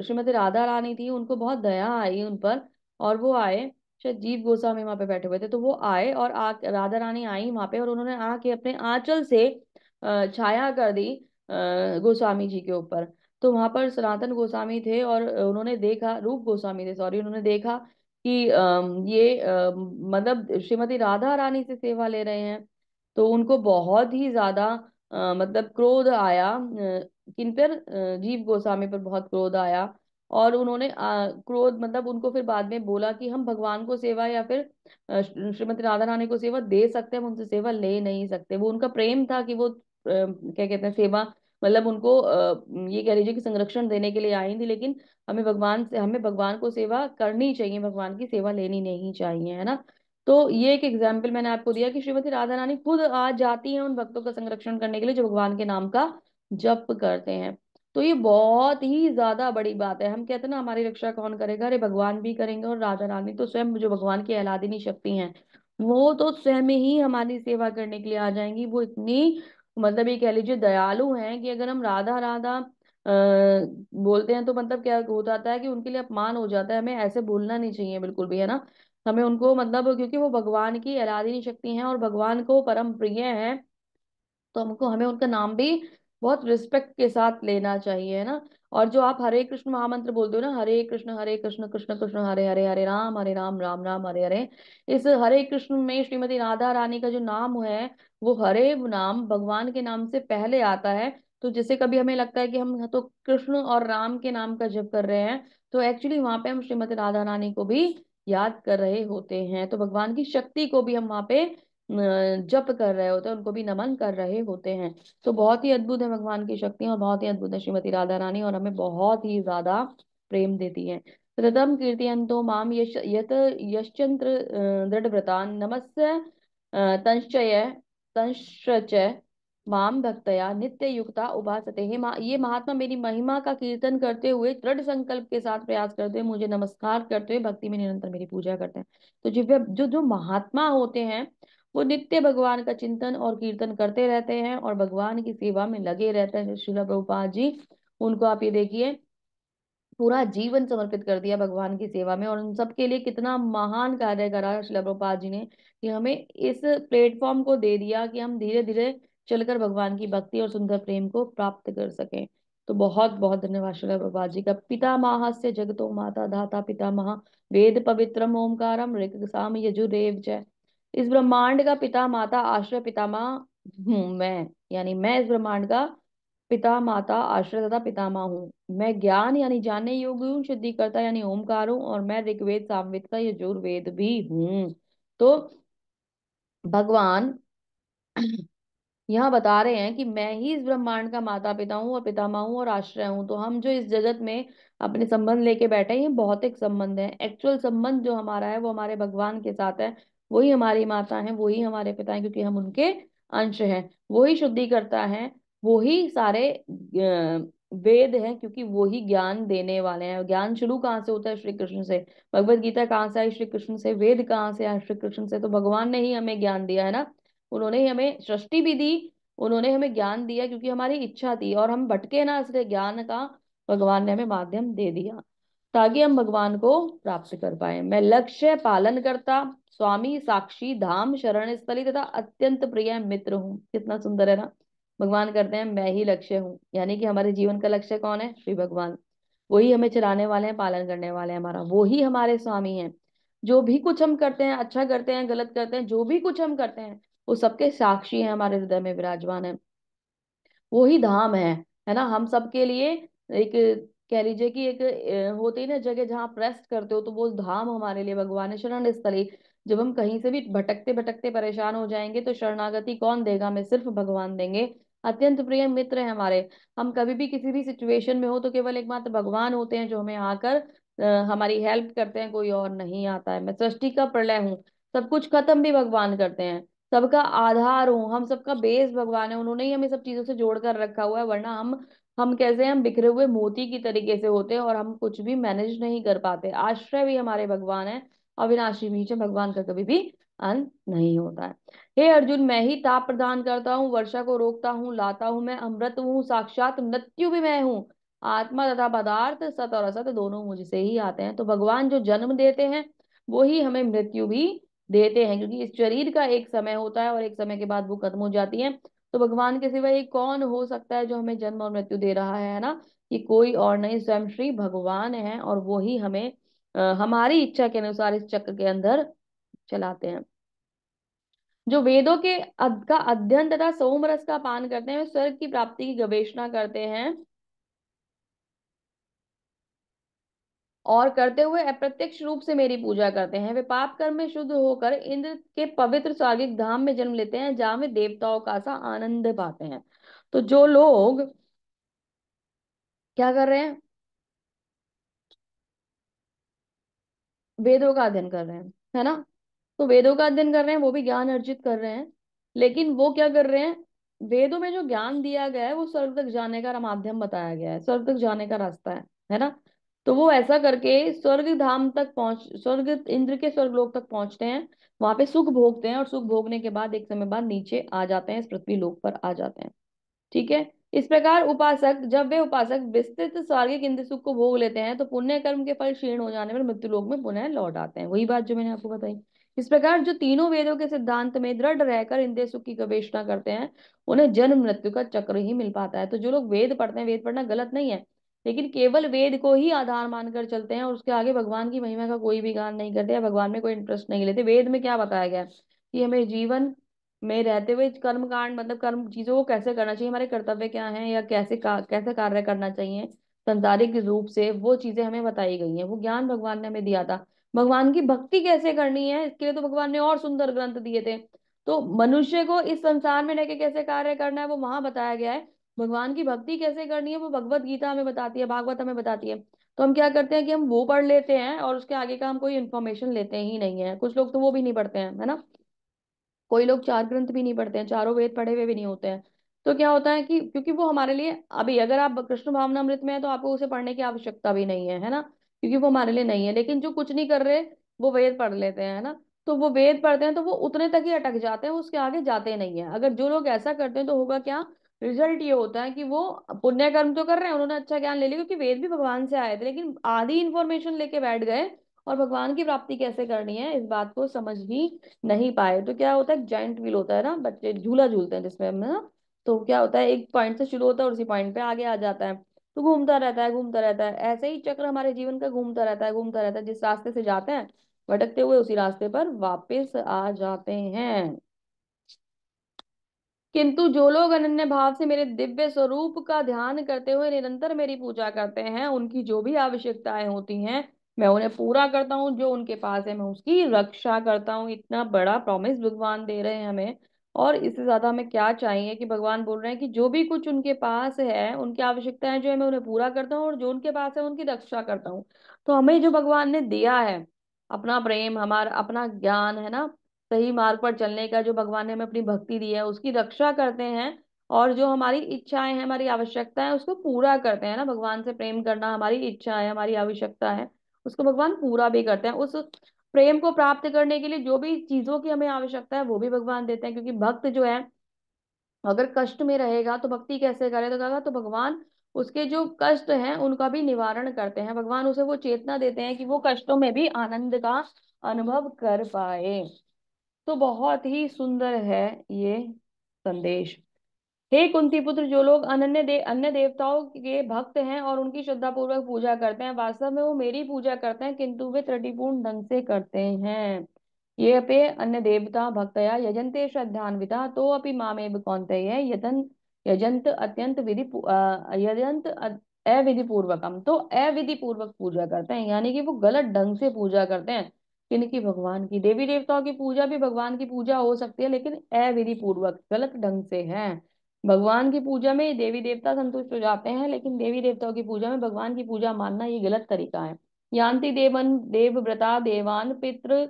[SPEAKER 1] श्रीमती राधा रानी थी उनको बहुत दया आई उन पर और वो आए शायद जीव गोस्वामी वहां पे बैठे हुए थे तो वो आए और आ राधा रानी आई वहां पे और उन्होंने आके अपने आंचल से छाया कर दी गोस्वामी जी के ऊपर तो वहां पर सनातन गोस्वामी थे और उन्होंने देखा रूप गोस्वामी थे सॉरी उन्होंने देखा कि ये मतलब श्रीमती राधा रानी से सेवा ले रहे हैं तो उनको बहुत ही ज्यादा मतलब क्रोध आया किन पर जीव गोस्वामी पर बहुत क्रोध आया और उन्होंने क्रोध मतलब उनको फिर बाद में बोला कि हम भगवान को सेवा या फिर श्रीमती राधा रानी को सेवा दे सकते हैं हम उनसे सेवा ले नहीं सकते वो उनका प्रेम था कि वो क्या कहते हैं सेवा मतलब उनको ये कह लीजिए कि संरक्षण देने के लिए आई थी लेकिन हमें भगवान से हमें भगवान को सेवा करनी चाहिए भगवान की सेवा लेनी नहीं चाहिए है ना तो ये एक एग्जाम्पल मैंने आपको दिया कि श्रीमती राधा रानी खुद आ जाती हैं उन भक्तों का संरक्षण करने के लिए जो भगवान के नाम का जप करते हैं तो ये बहुत ही ज्यादा बड़ी बात है हम कहते हैं ना हमारी रक्षा कौन करेगा अरे भगवान भी करेंगे और राधा रानी तो स्वयं जो भगवान की अहलादिनी शक्ति हैं वो तो स्वयं ही हमारी सेवा करने के लिए आ जाएंगी वो इतनी मतलब ये कह लीजिए दयालु हैं कि अगर हम राधा राधा बोलते हैं तो मतलब क्या हो जाता है कि उनके लिए अपमान हो जाता है हमें ऐसे बोलना नहीं चाहिए बिल्कुल भी है ना हमें उनको मतलब क्योंकि वो भगवान की आराधनी शक्ति हैं और भगवान को परम प्रिय हैं तो हमको हमें उनका नाम भी बहुत रिस्पेक्ट के साथ लेना चाहिए है ना और जो आप हरे कृष्ण महामंत्र बोलते हो ना हरे कृष्ण हरे कृष्ण कृष्ण कृष्ण हरे हरे हरे राम हरे राम राम राम हरे हरे इस हरे कृष्ण में श्रीमती राधा रानी का जो नाम है वो हरे नाम भगवान के नाम से पहले आता है तो जैसे कभी हमें लगता है कि हम तो कृष्ण और राम के नाम का जप कर रहे हैं तो एक्चुअली वहां पे हम श्रीमती राधा रानी को भी याद कर रहे होते हैं तो भगवान की शक्ति को भी हम वहां पे जप कर रहे होते हैं उनको भी नमन कर रहे होते हैं तो बहुत ही अद्भुत है भगवान की शक्तियां और बहुत ही अद्भुत है श्रीमती राधा रानी और हमें बहुत ही ज्यादा प्रेम देती है रतम कीर्तियंतो माम यश यश्चंद्र दृढ़ व्रता नमस्य तंशय तंश्चय माम भक्तया नित्य युक्ता उपासते हे मा, ये महात्मा मेरी महिमा का कीर्तन करते हुए दृढ़ संकल्प के साथ प्रयास करते हुए मुझे नमस्कार करते हुए भक्ति में निरंतर मेरी पूजा करते हैं तो जो जो महात्मा होते हैं वो नित्य भगवान का चिंतन और कीर्तन करते रहते हैं और भगवान की सेवा में लगे रहते हैं शिला प्रभुपाद जी उनको आप ये देखिए पूरा जीवन समर्पित कर दिया भगवान की सेवा में और उन सबके लिए कितना महान कार्य करा शिला प्रभुपाद जी ने कि हमें इस प्लेटफॉर्म को दे दिया कि हम धीरे धीरे चलकर भगवान की भक्ति और सुंदर प्रेम को प्राप्त कर सके तो बहुत बहुत धन्यवाद श्रीला प्रभुपाद जी का पिता से जगतो माता धाता पिता महा वेद पवित्रम ओमकारम साम यजुरेव जय इस ब्रह्मांड का पिता माता आश्रय पितामा हूँ मैं यानी मैं इस ब्रह्मांड का पिता माता आश्रय तथा पितामा हूँ मैं ज्ञान यानी जानने योग्य हूँ शुद्धिकर्ता यानी ओमकार हूँ और मैं ऋग्वेद सामवेद का यजुर्वेद भी हूँ तो भगवान यहाँ बता रहे हैं कि मैं ही इस ब्रह्मांड का माता पिता हूँ और पितामा हूँ और आश्रय हूँ तो हम जो इस जगत में अपने संबंध लेके बैठे हैं ये भौतिक संबंध है एक्चुअल संबंध जो हमारा है वो हमारे भगवान के साथ है वही हमारी माता है वही हमारे पिता है क्योंकि हम उनके अंश हैं वही शुद्धि करता है वही सारे वेद है क्योंकि वही ज्ञान देने वाले हैं ज्ञान शुरू कहाँ से होता है श्री कृष्ण से भगवत गीता कहाँ से आई श्री कृष्ण से वेद कहाँ से आए श्री कृष्ण से तो भगवान ने ही हमें ज्ञान दिया है ना उन्होंने ही हमें सृष्टि भी दी उन्होंने हमें ज्ञान दिया क्योंकि हमारी इच्छा थी और हम भटके ना इसलिए ज्ञान का भगवान ने हमें माध्यम दे दिया ताकि हम भगवान को प्राप्त कर पाए मैं लक्ष्य पालन करता स्वामी साक्षी धाम शरण स्थली तथा अत्यंत प्रिय मित्र हूँ कितना सुंदर है ना भगवान करते हैं मैं ही लक्ष्य हूँ यानी कि हमारे जीवन का लक्ष्य कौन है श्री भगवान वही हमें चलाने वाले हैं पालन करने वाले हैं हमारा वो ही हमारे स्वामी हैं जो भी कुछ हम करते हैं अच्छा करते हैं गलत करते हैं जो भी कुछ हम करते हैं वो सबके साक्षी हैं हमारे हृदय में विराजमान है वो ही धाम है है ना हम सबके लिए एक कह लीजिए कि एक होती है ना जगह जहाँ प्रेस्ट करते हो तो वो धाम हमारे लिए भगवान है शरण स्थली जब हम कहीं से भी भटकते भटकते परेशान हो जाएंगे तो शरणागति कौन देगा हमें सिर्फ भगवान देंगे अत्यंत प्रिय मित्र है हमारे हम कभी भी किसी भी सिचुएशन में हो तो केवल एकमात्र भगवान होते हैं जो हमें आकर हमारी हेल्प करते हैं कोई और नहीं आता है मैं सृष्टि का प्रलय हूँ सब कुछ खत्म भी भगवान करते हैं सबका आधार हूँ हम सबका बेस भगवान है उन्होंने ही हमें सब चीजों से जोड़ कर रखा हुआ है वरना हम हम कैसे हम बिखरे हुए मोती की तरीके से होते हैं और हम कुछ भी मैनेज नहीं कर पाते आश्रय भी हमारे भगवान है अविनाशी बीच है भगवान का कभी भी अंत नहीं होता है हे अर्जुन मैं ही ताप प्रदान करता हूँ वर्षा को रोकता हूँ लाता हूँ मैं अमृत हूँ साक्षात मृत्यु भी मैं हूँ आत्मा तथा पदार्थ सत और असत दोनों मुझसे ही आते हैं तो भगवान जो जन्म देते हैं वो ही हमें मृत्यु भी देते हैं क्योंकि इस शरीर का एक समय होता है और एक समय के बाद वो खत्म हो जाती है तो भगवान के सिवा ये कौन हो सकता है जो हमें जन्म और मृत्यु दे रहा है ना ये कोई और नहीं स्वयं श्री भगवान है और वो ही हमें आ, हमारी इच्छा के अनुसार इस चक्र के अंदर चलाते हैं जो वेदों के अध का अध्ययन तथा सोमरस का पान करते हैं स्वर्ग की प्राप्ति की गवेषणा करते हैं और करते हुए अप्रत्यक्ष रूप से मेरी पूजा करते हैं वे पाप कर्म में शुद्ध होकर इंद्र के पवित्र स्वर्गिक धाम में जन्म लेते हैं जहां वे देवताओं का सा आनंद पाते हैं तो जो लोग क्या कर रहे हैं वेदों का अध्ययन कर रहे हैं है ना तो वेदों का अध्ययन कर रहे हैं वो भी ज्ञान अर्जित कर रहे हैं लेकिन वो क्या कर रहे हैं वेदों में जो ज्ञान दिया गया है वो स्वर्ग तक जाने का माध्यम बताया गया है स्वर्ग तक जाने का रास्ता है है ना तो वो ऐसा करके स्वर्ग धाम तक पहुंच स्वर्ग इंद्र के स्वर्ग लोक तक पहुंचते हैं वहां पे सुख भोगते हैं और सुख भोगने के बाद एक समय बाद नीचे आ जाते हैं इस पृथ्वी लोक पर आ जाते हैं ठीक है इस प्रकार उपासक जब वे उपासक विस्तृत स्वर्गिक इंद्र सुख को भोग लेते हैं तो पुण्य कर्म के फल क्षीण हो जाने पर मृत्यु लोक में पुनः लौट आते हैं वही बात जो मैंने आपको बताई इस प्रकार जो तीनों वेदों के सिद्धांत में दृढ़ रहकर इंद्र सुख की गवेषणा करते हैं उन्हें जन्म मृत्यु का चक्र ही मिल पाता है तो जो लोग वेद पढ़ते हैं वेद पढ़ना गलत नहीं है लेकिन केवल वेद को ही आधार मानकर चलते हैं और उसके आगे भगवान की महिमा का कोई भी गान नहीं करते या भगवान में कोई इंटरेस्ट नहीं लेते वेद में क्या बताया गया कि हमें जीवन में रहते हुए कर्म कांड मतलब कर्म चीजों को कैसे करना चाहिए हमारे कर्तव्य क्या है या कैसे का, कैसे कार्य करना चाहिए संसारिक रूप से वो चीजें हमें बताई गई है वो ज्ञान भगवान ने हमें दिया था भगवान की भक्ति कैसे करनी है इसके लिए तो भगवान ने और सुंदर ग्रंथ दिए थे तो मनुष्य को इस संसार में रहकर कैसे कार्य करना है वो वहां बताया गया है भगवान की भक्ति कैसे करनी है वो भगवत गीता हमें बताती है भागवत हमें बताती है तो हम क्या करते हैं कि हम वो पढ़ लेते हैं और उसके आगे का हम कोई इन्फॉर्मेशन लेते ही नहीं है कुछ लोग तो वो भी नहीं पढ़ते हैं है ना कोई लोग चार ग्रंथ भी नहीं पढ़ते हैं चारों वेद पढ़े हुए भी नहीं होते हैं तो क्या होता है कि क्योंकि वो हमारे लिए अभी अगर आप कृष्ण भावनामृत में है तो आपको उसे पढ़ने की आवश्यकता भी नहीं है है ना क्योंकि वो हमारे लिए नहीं है लेकिन जो कुछ नहीं कर रहे वो वेद पढ़ लेते हैं है ना तो वो वेद पढ़ते हैं तो वो उतने तक ही अटक जाते हैं उसके आगे जाते नहीं है अगर जो लोग ऐसा करते हैं तो होगा क्या रिजल्ट ये होता है कि वो पुण्य कर्म तो कर रहे हैं उन्होंने अच्छा ज्ञान ले लिया क्योंकि वेद भी भगवान से आए थे लेकिन आधी इन्फॉर्मेशन लेके बैठ गए और भगवान की प्राप्ति कैसे करनी है इस बात को समझ ही नहीं पाए तो क्या होता है जॉइंट व्हील होता है ना बच्चे झूला झूलते हैं जिसमें हम ना तो क्या होता है एक पॉइंट से शुरू होता है और उसी पॉइंट पे आगे आ जाता है तो घूमता रहता है घूमता रहता है ऐसे ही चक्र हमारे जीवन का घूमता रहता है घूमता रहता है जिस रास्ते से जाते हैं भटकते हुए उसी रास्ते पर वापिस आ जाते हैं किंतु जो लोग अनन्य भाव से मेरे दिव्य स्वरूप का ध्यान करते हुए निरंतर मेरी पूजा करते हैं उनकी जो भी आवश्यकताएं होती हैं मैं उन्हें पूरा करता हूँ जो उनके पास है मैं उसकी रक्षा करता हूँ इतना बड़ा प्रॉमिस भगवान दे रहे हैं हमें और इससे ज्यादा हमें क्या चाहिए कि भगवान बोल रहे हैं कि जो भी कुछ उनके पास है उनकी आवश्यकताएं जो है मैं उन्हें पूरा करता हूँ और जो उनके पास है उनकी रक्षा करता हूँ तो हमें जो भगवान ने दिया है अपना प्रेम हमारा अपना ज्ञान है ना सही मार्ग पर चलने का जो भगवान ने हमें अपनी भक्ति दी है उसकी रक्षा करते हैं और जो हमारी इच्छाएं हैं हमारी आवश्यकता है उसको पूरा करते हैं ना भगवान से प्रेम करना हमारी इच्छा है हमारी आवश्यकता है उसको भगवान पूरा भी करते हैं उस प्रेम को प्राप्त करने के लिए जो भी चीजों की हमें आवश्यकता है वो भी भगवान देते हैं क्योंकि भक्त जो है अगर कष्ट में रहेगा तो भक्ति कैसे करे तो तो भगवान उसके जो कष्ट है उनका भी निवारण करते हैं भगवान उसे वो चेतना देते हैं कि वो कष्टों में भी आनंद का अनुभव कर पाए तो बहुत ही सुंदर है ये संदेश हे कुंती पुत्र जो लोग अनन्य दे, अन्य देवताओं के भक्त हैं और उनकी श्रद्धा पूर्वक पूजा करते हैं वास्तव में वो मेरी पूजा करते हैं किंतु वे त्रुटिपूर्ण ढंग से करते हैं ये पे अन्य देवता भक्तया यजंते श्रद्धान्विता तो अपनी मामे मामेव है यतन यजंत अत्यंत विधि यजंत अविधि पूर्वकम तो अविधि पूर्वक पूजा करते हैं यानी कि वो गलत ढंग से पूजा करते हैं किन की भगवान की देवी देवताओं की पूजा भी भगवान की पूजा हो सकती है लेकिन अविधि पूर्वक गलत ढंग से है भगवान की पूजा में देवी देवता संतुष्ट हो जाते हैं लेकिन देवी देवताओं की पूजा में भगवान की पूजा मानना ये गलत तरीका है यान्ति देवन देवव्रता देवान पितृ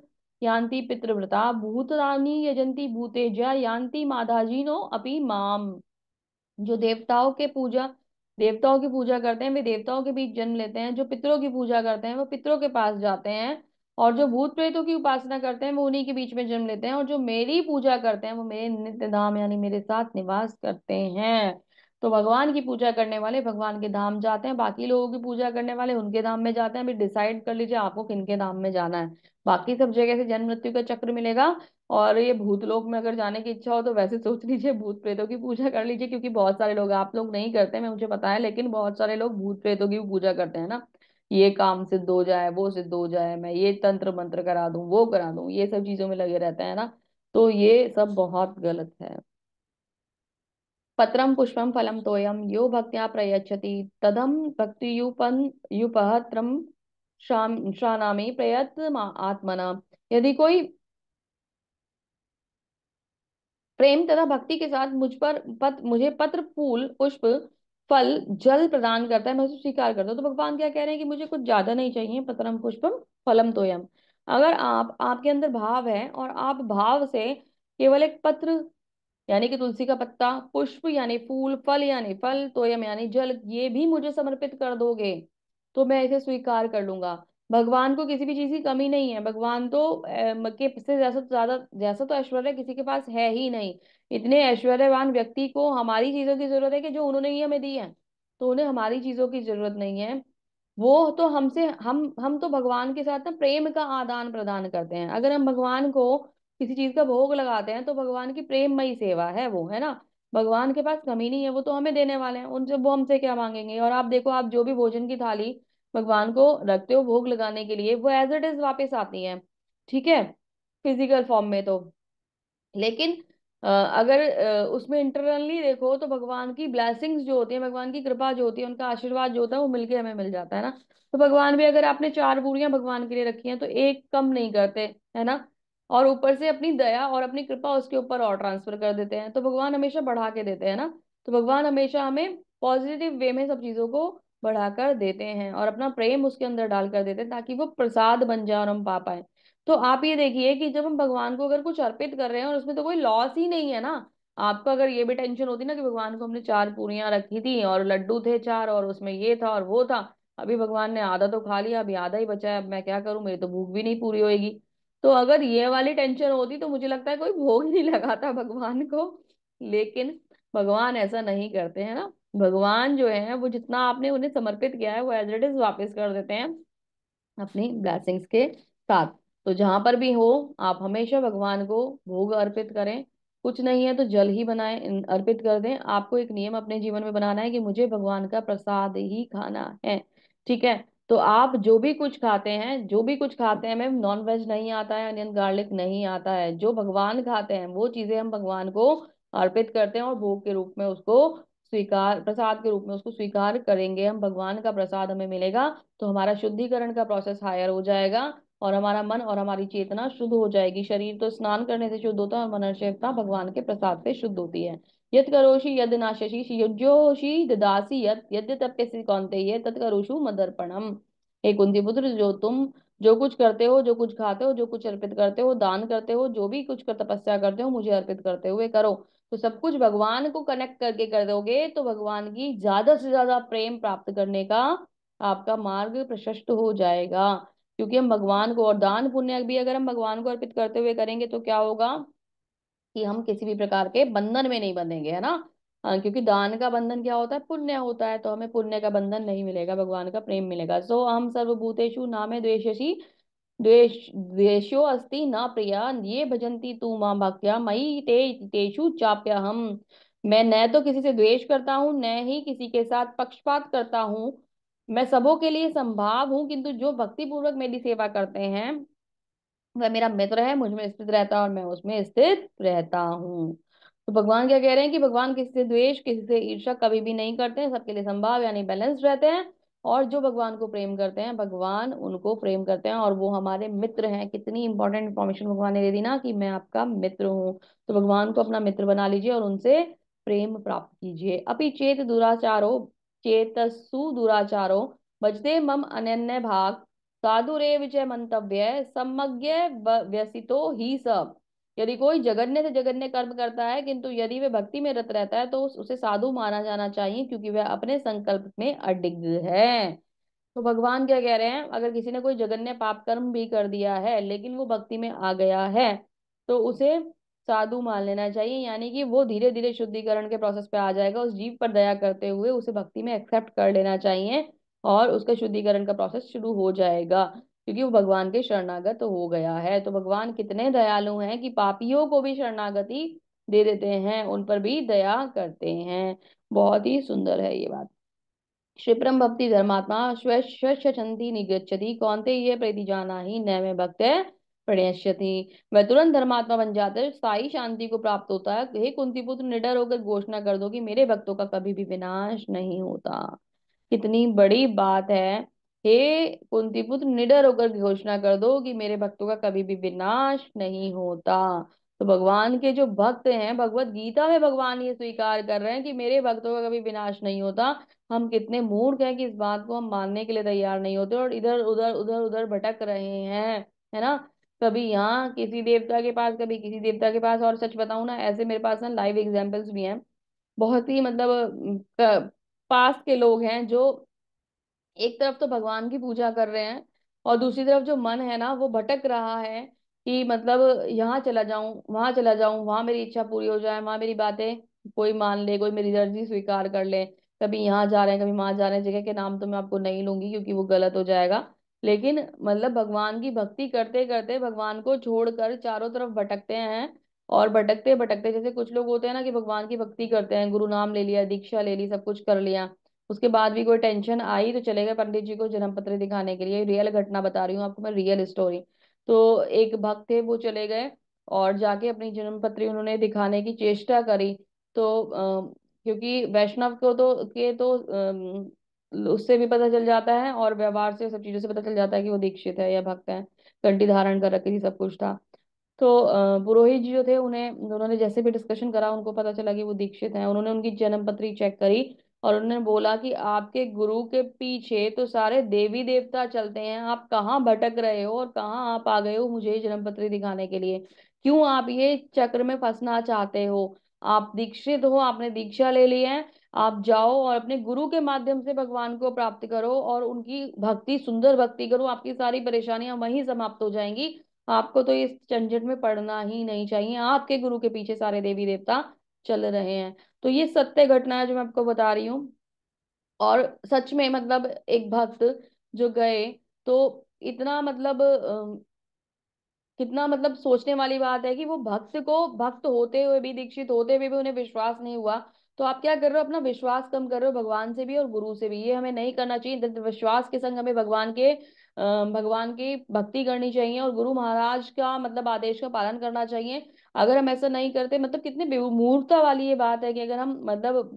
[SPEAKER 1] यान्ति पितृव्रता भूतरानी यजंती भूतेजा यान्ति माधाजीनो अपि माम जो देवताओं के पूजा देवताओं की पूजा करते हैं वे देवताओं के बीच जन्म लेते हैं जो पितरों की पूजा करते हैं वो पितरों के पास जाते हैं और जो भूत प्रेतों की उपासना करते हैं वो उन्हीं के बीच में जन्म लेते हैं और जो मेरी पूजा करते हैं वो मेरे नित्य धाम यानी मेरे साथ निवास करते हैं तो भगवान की पूजा करने वाले भगवान के धाम जाते हैं बाकी लोगों की पूजा करने वाले उनके धाम में जाते हैं अभी डिसाइड कर लीजिए आपको किन के धाम में जाना है बाकी सब जगह से जन्म मृत्यु का चक्र मिलेगा और ये भूत लोक में अगर जाने की इच्छा हो तो वैसे सोच लीजिए भूत प्रेतों की पूजा कर लीजिए क्योंकि बहुत सारे लोग आप लोग नहीं करते मैं मुझे पता है लेकिन बहुत सारे लोग भूत प्रेतों की पूजा करते हैं ना ये काम सिद्ध हो जाए वो सिद्ध हो जाए मैं ये तंत्र मंत्र करा दूं वो करा दूं ये सब चीजों में लगे रहते हैं ना तो ये सब बहुत गलत है पत्रम पुष्पम फलम तोयम यो भक्तिया प्रयच्छति तदम भक्ति युपन युपहत्रम शाम शानामी प्रयत्न आत्मना यदि कोई प्रेम तथा भक्ति के साथ मुझ पर पत, मुझे पत्र फूल पुष्प फल जल प्रदान करता है मैं उसे स्वीकार करता हूँ तो भगवान क्या कह रहे हैं कि मुझे कुछ ज्यादा नहीं चाहिए पतरम पुष्पम फलम तोयम अगर आप आपके अंदर भाव है और आप भाव से केवल एक पत्र यानी कि तुलसी का पत्ता पुष्प यानी फूल फल यानी फल तोयम यानी जल ये भी मुझे समर्पित कर दोगे तो मैं इसे स्वीकार कर लूंगा भगवान को किसी भी चीज की कमी नहीं है भगवान तो के से जैसा ज्यादा जैसा तो ऐश्वर्य किसी के पास है ही नहीं इतने ऐश्वर्यवान व्यक्ति को हमारी चीजों की जरूरत है कि जो उन्होंने ही हमें दी है तो उन्हें हमारी चीजों की जरूरत नहीं है वो तो हमसे हम हम तो भगवान के साथ ना प्रेम का आदान प्रदान करते हैं अगर हम भगवान को किसी चीज का भोग लगाते हैं तो भगवान की प्रेममयी सेवा है वो है ना भगवान के पास कमी नहीं है वो तो हमें देने वाले हैं उनसे वो हमसे क्या मांगेंगे और आप देखो आप जो भी भोजन की थाली भगवान को रखते हो भोग लगाने के लिए वो एज इट इज वापस आती है ठीक है फिजिकल फॉर्म में तो लेकिन अगर उसमें इंटरनली देखो तो भगवान की ब्लैसिंग्स जो होती है भगवान की कृपा जो होती है उनका आशीर्वाद जो होता है वो मिलके हमें मिल जाता है ना तो भगवान भी अगर आपने चार पूरियां भगवान के लिए रखी हैं तो एक कम नहीं करते है ना और ऊपर से अपनी दया और अपनी कृपा उसके ऊपर और ट्रांसफर कर देते हैं तो भगवान हमेशा बढ़ा के देते हैं ना तो भगवान हमेशा हमें पॉजिटिव वे में सब चीजों को बढ़ाकर देते हैं और अपना प्रेम उसके अंदर डाल कर देते हैं ताकि वो प्रसाद बन जाए और हम पा पाए तो आप ये देखिए कि जब हम भगवान को अगर कुछ अर्पित कर रहे हैं और उसमें तो कोई लॉस ही नहीं है ना आपको अगर ये भी टेंशन होती ना कि भगवान को हमने चार पूरियां रखी थी और लड्डू थे चार और उसमें ये था और वो था अभी भगवान ने आधा तो खा लिया अभी आधा ही बचा है अब मैं क्या करूं मेरी तो भूख भी नहीं पूरी होएगी तो अगर ये वाली टेंशन होती तो मुझे लगता है कोई भोग ही नहीं लगाता भगवान को लेकिन भगवान ऐसा नहीं करते हैं ना भगवान जो है वो जितना आपने उन्हें समर्पित किया है वो एज इट इज वापिस कर देते हैं अपनी ब्लैसिंग्स के साथ तो जहां पर भी हो आप हमेशा भगवान को भोग अर्पित करें कुछ नहीं है तो जल ही बनाए अर्पित कर दें आपको एक नियम अपने जीवन में बनाना है कि मुझे भगवान का प्रसाद ही खाना है ठीक है तो आप जो भी कुछ खाते हैं जो भी कुछ खाते हैं मैम नॉन वेज नहीं आता है अनियन गार्लिक नहीं आता है जो भगवान खाते हैं वो चीजें हम भगवान को अर्पित करते हैं और भोग के रूप में उसको स्वीकार प्रसाद के रूप में उसको स्वीकार करेंगे हम भगवान का प्रसाद हमें मिलेगा तो हमारा शुद्धिकरण का प्रोसेस हायर हो जाएगा और हमारा मन और हमारी चेतना शुद्ध हो जाएगी शरीर तो स्नान करने से शुद्ध होता है और मन चेतना भगवान के प्रसाद से शुद्ध होती है यद करोषि यद नाशी युजोषि ददासी यद यद्य तप्यसि कौनते ये तत् करोषु मदर्पणम हे कुंती पुत्र जो तुम जो कुछ करते हो जो कुछ खाते हो जो कुछ अर्पित करते हो दान करते हो जो भी कुछ कर तपस्या करते हो मुझे अर्पित करते हुए करो तो सब कुछ भगवान को कनेक्ट करके कर दोगे तो भगवान की ज्यादा से ज्यादा प्रेम प्राप्त करने का आपका मार्ग प्रशस्त हो जाएगा क्योंकि हम भगवान को और दान पुण्य भी अगर हम भगवान को अर्पित करते हुए करेंगे तो क्या होगा कि हम किसी भी प्रकार के बंधन में नहीं बंधेंगे है ना क्योंकि दान का बंधन क्या होता है पुण्य होता है तो हमें पुण्य का बंधन नहीं मिलेगा भगवान का प्रेम मिलेगा सो so, हम सर्वभूतेषु नामे द्वेशी द्वेश द्वेशो अस्ति ना प्रिया ये भजंती तू माँ भक्त्या मई ते तेषु चाप्या हम मैं न तो किसी से द्वेष करता हूँ न ही किसी के साथ पक्षपात करता हूँ मैं सबों के लिए संभाव हूँ किंतु जो भक्ति पूर्वक मेरी सेवा करते हैं वह मेरा मित्र है मुझ में स्थित रहता है और मैं उसमें स्थित रहता हूँ तो भगवान क्या कह रहे हैं कि भगवान किसी से द्वेष किसी से ईर्षा कभी भी नहीं करते हैं सबके लिए संभाव यानी बैलेंस रहते हैं और जो भगवान को प्रेम करते हैं भगवान उनको प्रेम करते हैं और वो हमारे मित्र हैं कितनी इंपॉर्टेंट इन्फॉर्मेशन भगवान ने दे दी ना कि मैं आपका मित्र हूँ तो भगवान को अपना मित्र बना लीजिए और उनसे प्रेम प्राप्त कीजिए अपि चेत दुराचारो चेतसु दुराचारो भजते मम अन्य भाग साधुरेव विजय मंतव्य सम्यज्ञ व्यसितो ही सब यदि कोई जगन्य से जगन्य कर्म करता है किंतु यदि वह भक्ति में रत रहता है तो उसे साधु माना जाना चाहिए क्योंकि वह अपने संकल्प में अडिग है तो भगवान क्या कह रहे हैं अगर किसी ने कोई जगन्य पाप कर्म भी कर दिया है लेकिन वो भक्ति में आ गया है तो उसे साधु मान लेना चाहिए यानी कि वो धीरे धीरे शुद्धिकरण के प्रोसेस पे आ जाएगा उस जीव पर दया करते हुए उसे भक्ति में एक्सेप्ट कर लेना चाहिए और उसका शुद्धिकरण का प्रोसेस शुरू हो जाएगा क्योंकि वो भगवान के शरणागत हो गया है तो भगवान कितने दयालु हैं कि पापियों को भी शरणागति दे देते हैं उन पर भी दया करते हैं बहुत ही सुंदर है ये बात श्रीप्रम भक्ति धर्मात्मा स्वच्छंदी निगच्छति कौनते ये प्रीति जाना ही नैमे भक्त है प्रणश्यति वह तुरंत धर्मात्मा बन जाते है साई शांति को प्राप्त होता है हे कुंती पुत्र निडर होकर घोषणा कर दो कि मेरे भक्तों का कभी भी विनाश नहीं होता कितनी बड़ी बात है हे कुंती पुत्र निडर होकर घोषणा कर दो कि मेरे भक्तों का कभी भी विनाश नहीं होता तो भगवान के जो भक्त हैं भगवत गीता में भगवान ये स्वीकार कर रहे हैं कि मेरे भक्तों का कभी विनाश नहीं होता हम कितने मूर्ख हैं कि इस बात को हम मानने के लिए तैयार नहीं होते और इधर उधर उधर उधर भटक रहे हैं है ना कभी यहाँ किसी देवता के पास कभी किसी देवता के पास और सच बताऊ ना ऐसे मेरे पास ना लाइव एग्जाम्पल्स भी हैं बहुत ही मतलब पास के लोग हैं जो एक तरफ तो भगवान की पूजा कर रहे हैं और दूसरी तरफ जो मन है ना वो भटक रहा है कि मतलब यहाँ चला जाऊं वहां चला जाऊं वहां मेरी इच्छा पूरी हो जाए वहां मेरी बातें कोई मान ले कोई मेरी दर्जी स्वीकार कर ले कभी यहाँ जा रहे हैं कभी वहां जा रहे हैं जगह के नाम तो मैं आपको नहीं लूंगी क्योंकि वो गलत हो जाएगा लेकिन मतलब भगवान की भक्ति करते करते भगवान को छोड़कर चारों तरफ भटकते हैं और भटकते भटकते जैसे कुछ लोग होते हैं ना कि भगवान की भक्ति करते हैं गुरु नाम ले लिया दीक्षा ले ली सब कुछ कर लिया उसके बाद भी कोई टेंशन आई तो चले गए पंडित जी को जन्म पत्र दिखाने के लिए रियल घटना बता रही हूँ आपको मैं रियल स्टोरी तो एक भक्त थे वो चले गए और जाके अपनी जन्म पत्री उन्होंने दिखाने की चेष्टा करी तो आ, क्योंकि वैष्णव को तो के तो आ, उससे भी पता चल जाता है और व्यवहार से सब चीजों से पता चल जाता है कि वो दीक्षित है या भक्त है कंटी धारण कर रखी थी सब कुछ था तो पुरोहित जी जो थे उन्हें उन्होंने जैसे भी डिस्कशन करा उनको पता चला कि वो दीक्षित हैं उन्होंने उनकी जन्म पत्री चेक करी और उन्होंने बोला कि आपके गुरु के पीछे तो सारे देवी देवता चलते हैं आप कहाँ भटक रहे हो और कहाँ आप आ गए हो मुझे जन्म पत्री दिखाने के लिए क्यों आप ये चक्र में फंसना चाहते हो आप दीक्षित हो आपने दीक्षा ले ली है आप जाओ और अपने गुरु के माध्यम से भगवान को प्राप्त करो और उनकी भक्ति सुंदर भक्ति करो आपकी सारी परेशानियां वहीं समाप्त हो जाएंगी आपको तो इस झंझट में पड़ना ही नहीं चाहिए आपके गुरु के पीछे सारे देवी देवता चल रहे हैं तो ये सत्य घटना है जो मैं आपको बता रही हूँ और सच में मतलब एक भक्त जो गए तो इतना मतलब कितना मतलब सोचने वाली बात है कि वो भक्त को भक्त होते हुए भी दीक्षित होते हुए भी उन्हें विश्वास नहीं हुआ तो आप क्या कर रहे हो अपना विश्वास कम कर रहे हो भगवान से भी और गुरु से भी ये हमें नहीं करना चाहिए विश्वास के संग हमें भगवान के भगवान की भक्ति करनी चाहिए और गुरु महाराज का मतलब आदेश का पालन करना चाहिए अगर हम ऐसा नहीं करते मतलब कितनी बेमूर्ता वाली ये बात है कि अगर हम मतलब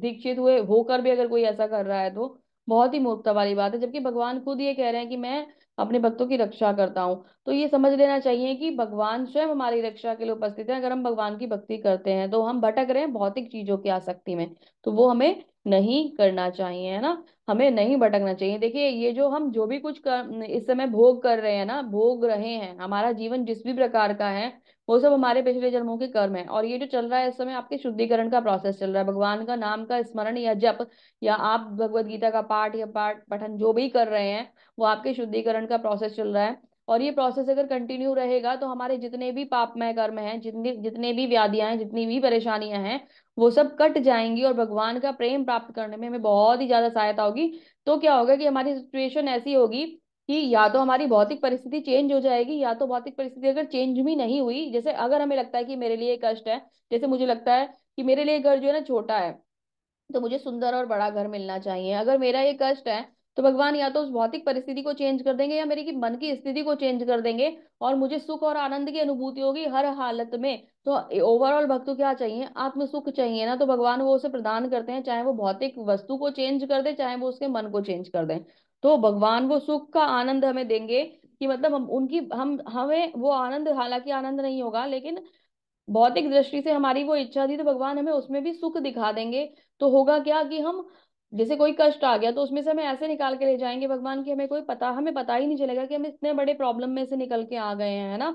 [SPEAKER 1] दीक्षित हुए होकर भी अगर कोई ऐसा कर रहा है तो बहुत ही मूर्खता वाली बात है जबकि भगवान खुद ये कह रहे हैं कि मैं अपने भक्तों की रक्षा करता हूँ तो ये समझ लेना चाहिए कि भगवान स्वयं हमारी रक्षा के लिए उपस्थित है अगर हम भगवान की भक्ति करते हैं तो हम भटक रहे हैं भौतिक चीजों की आसक्ति में तो वो हमें नहीं करना चाहिए है ना हमें नहीं भटकना चाहिए देखिए ये जो हम जो भी कुछ कर, इस समय भोग कर रहे हैं ना भोग रहे हैं हमारा जीवन जिस भी प्रकार का है वो सब हमारे पिछले जन्मों के कर्म है और ये जो चल रहा है इस समय आपके शुद्धिकरण का प्रोसेस चल रहा है भगवान का नाम का स्मरण या जप या आप भगवत गीता का पाठ या पाठ पठन जो भी कर रहे हैं वो आपके शुद्धिकरण का प्रोसेस चल रहा है और ये प्रोसेस अगर कंटिन्यू रहेगा तो हमारे जितने भी पापमय कर्म है जितनी जितने भी व्याधियां हैं जितनी भी परेशानियां हैं वो सब कट जाएंगी और भगवान का प्रेम प्राप्त करने में हमें बहुत ही ज्यादा सहायता होगी तो क्या होगा कि हमारी सिचुएशन ऐसी होगी कि या तो हमारी भौतिक परिस्थिति चेंज हो जाएगी या तो भौतिक परिस्थिति अगर चेंज भी नहीं हुई जैसे अगर हमें लगता है कि मेरे लिए कष्ट है जैसे मुझे लगता है कि मेरे लिए घर जो है ना छोटा है तो मुझे सुंदर और बड़ा घर मिलना चाहिए अगर मेरा ये कष्ट है तो भगवान या तो उस भौतिक परिस्थिति को चेंज कर देंगे या मेरी की मन की स्थिति को चेंज कर देंगे और मुझे सुख और आनंद की अनुभूति होगी हर हालत में तो ओवरऑल भक्त क्या चाहिए आत्म सुख चाहिए ना तो भगवान वो उसे प्रदान करते हैं चाहे वो भौतिक वस्तु को चेंज कर दे चाहे वो उसके मन को चेंज कर दे तो भगवान वो सुख का आनंद हमें देंगे कि मतलब हम उनकी हम हमें वो आनंद हालांकि आनंद नहीं होगा लेकिन भौतिक दृष्टि से हमारी वो इच्छा थी तो भगवान हमें उसमें भी सुख दिखा देंगे तो होगा क्या कि हम जैसे कोई कष्ट आ गया तो उसमें से हमें ऐसे निकाल के ले जाएंगे भगवान की हमें कोई पता हमें पता ही नहीं चलेगा कि हम इतने बड़े प्रॉब्लम में से निकल के आ गए हैं है ना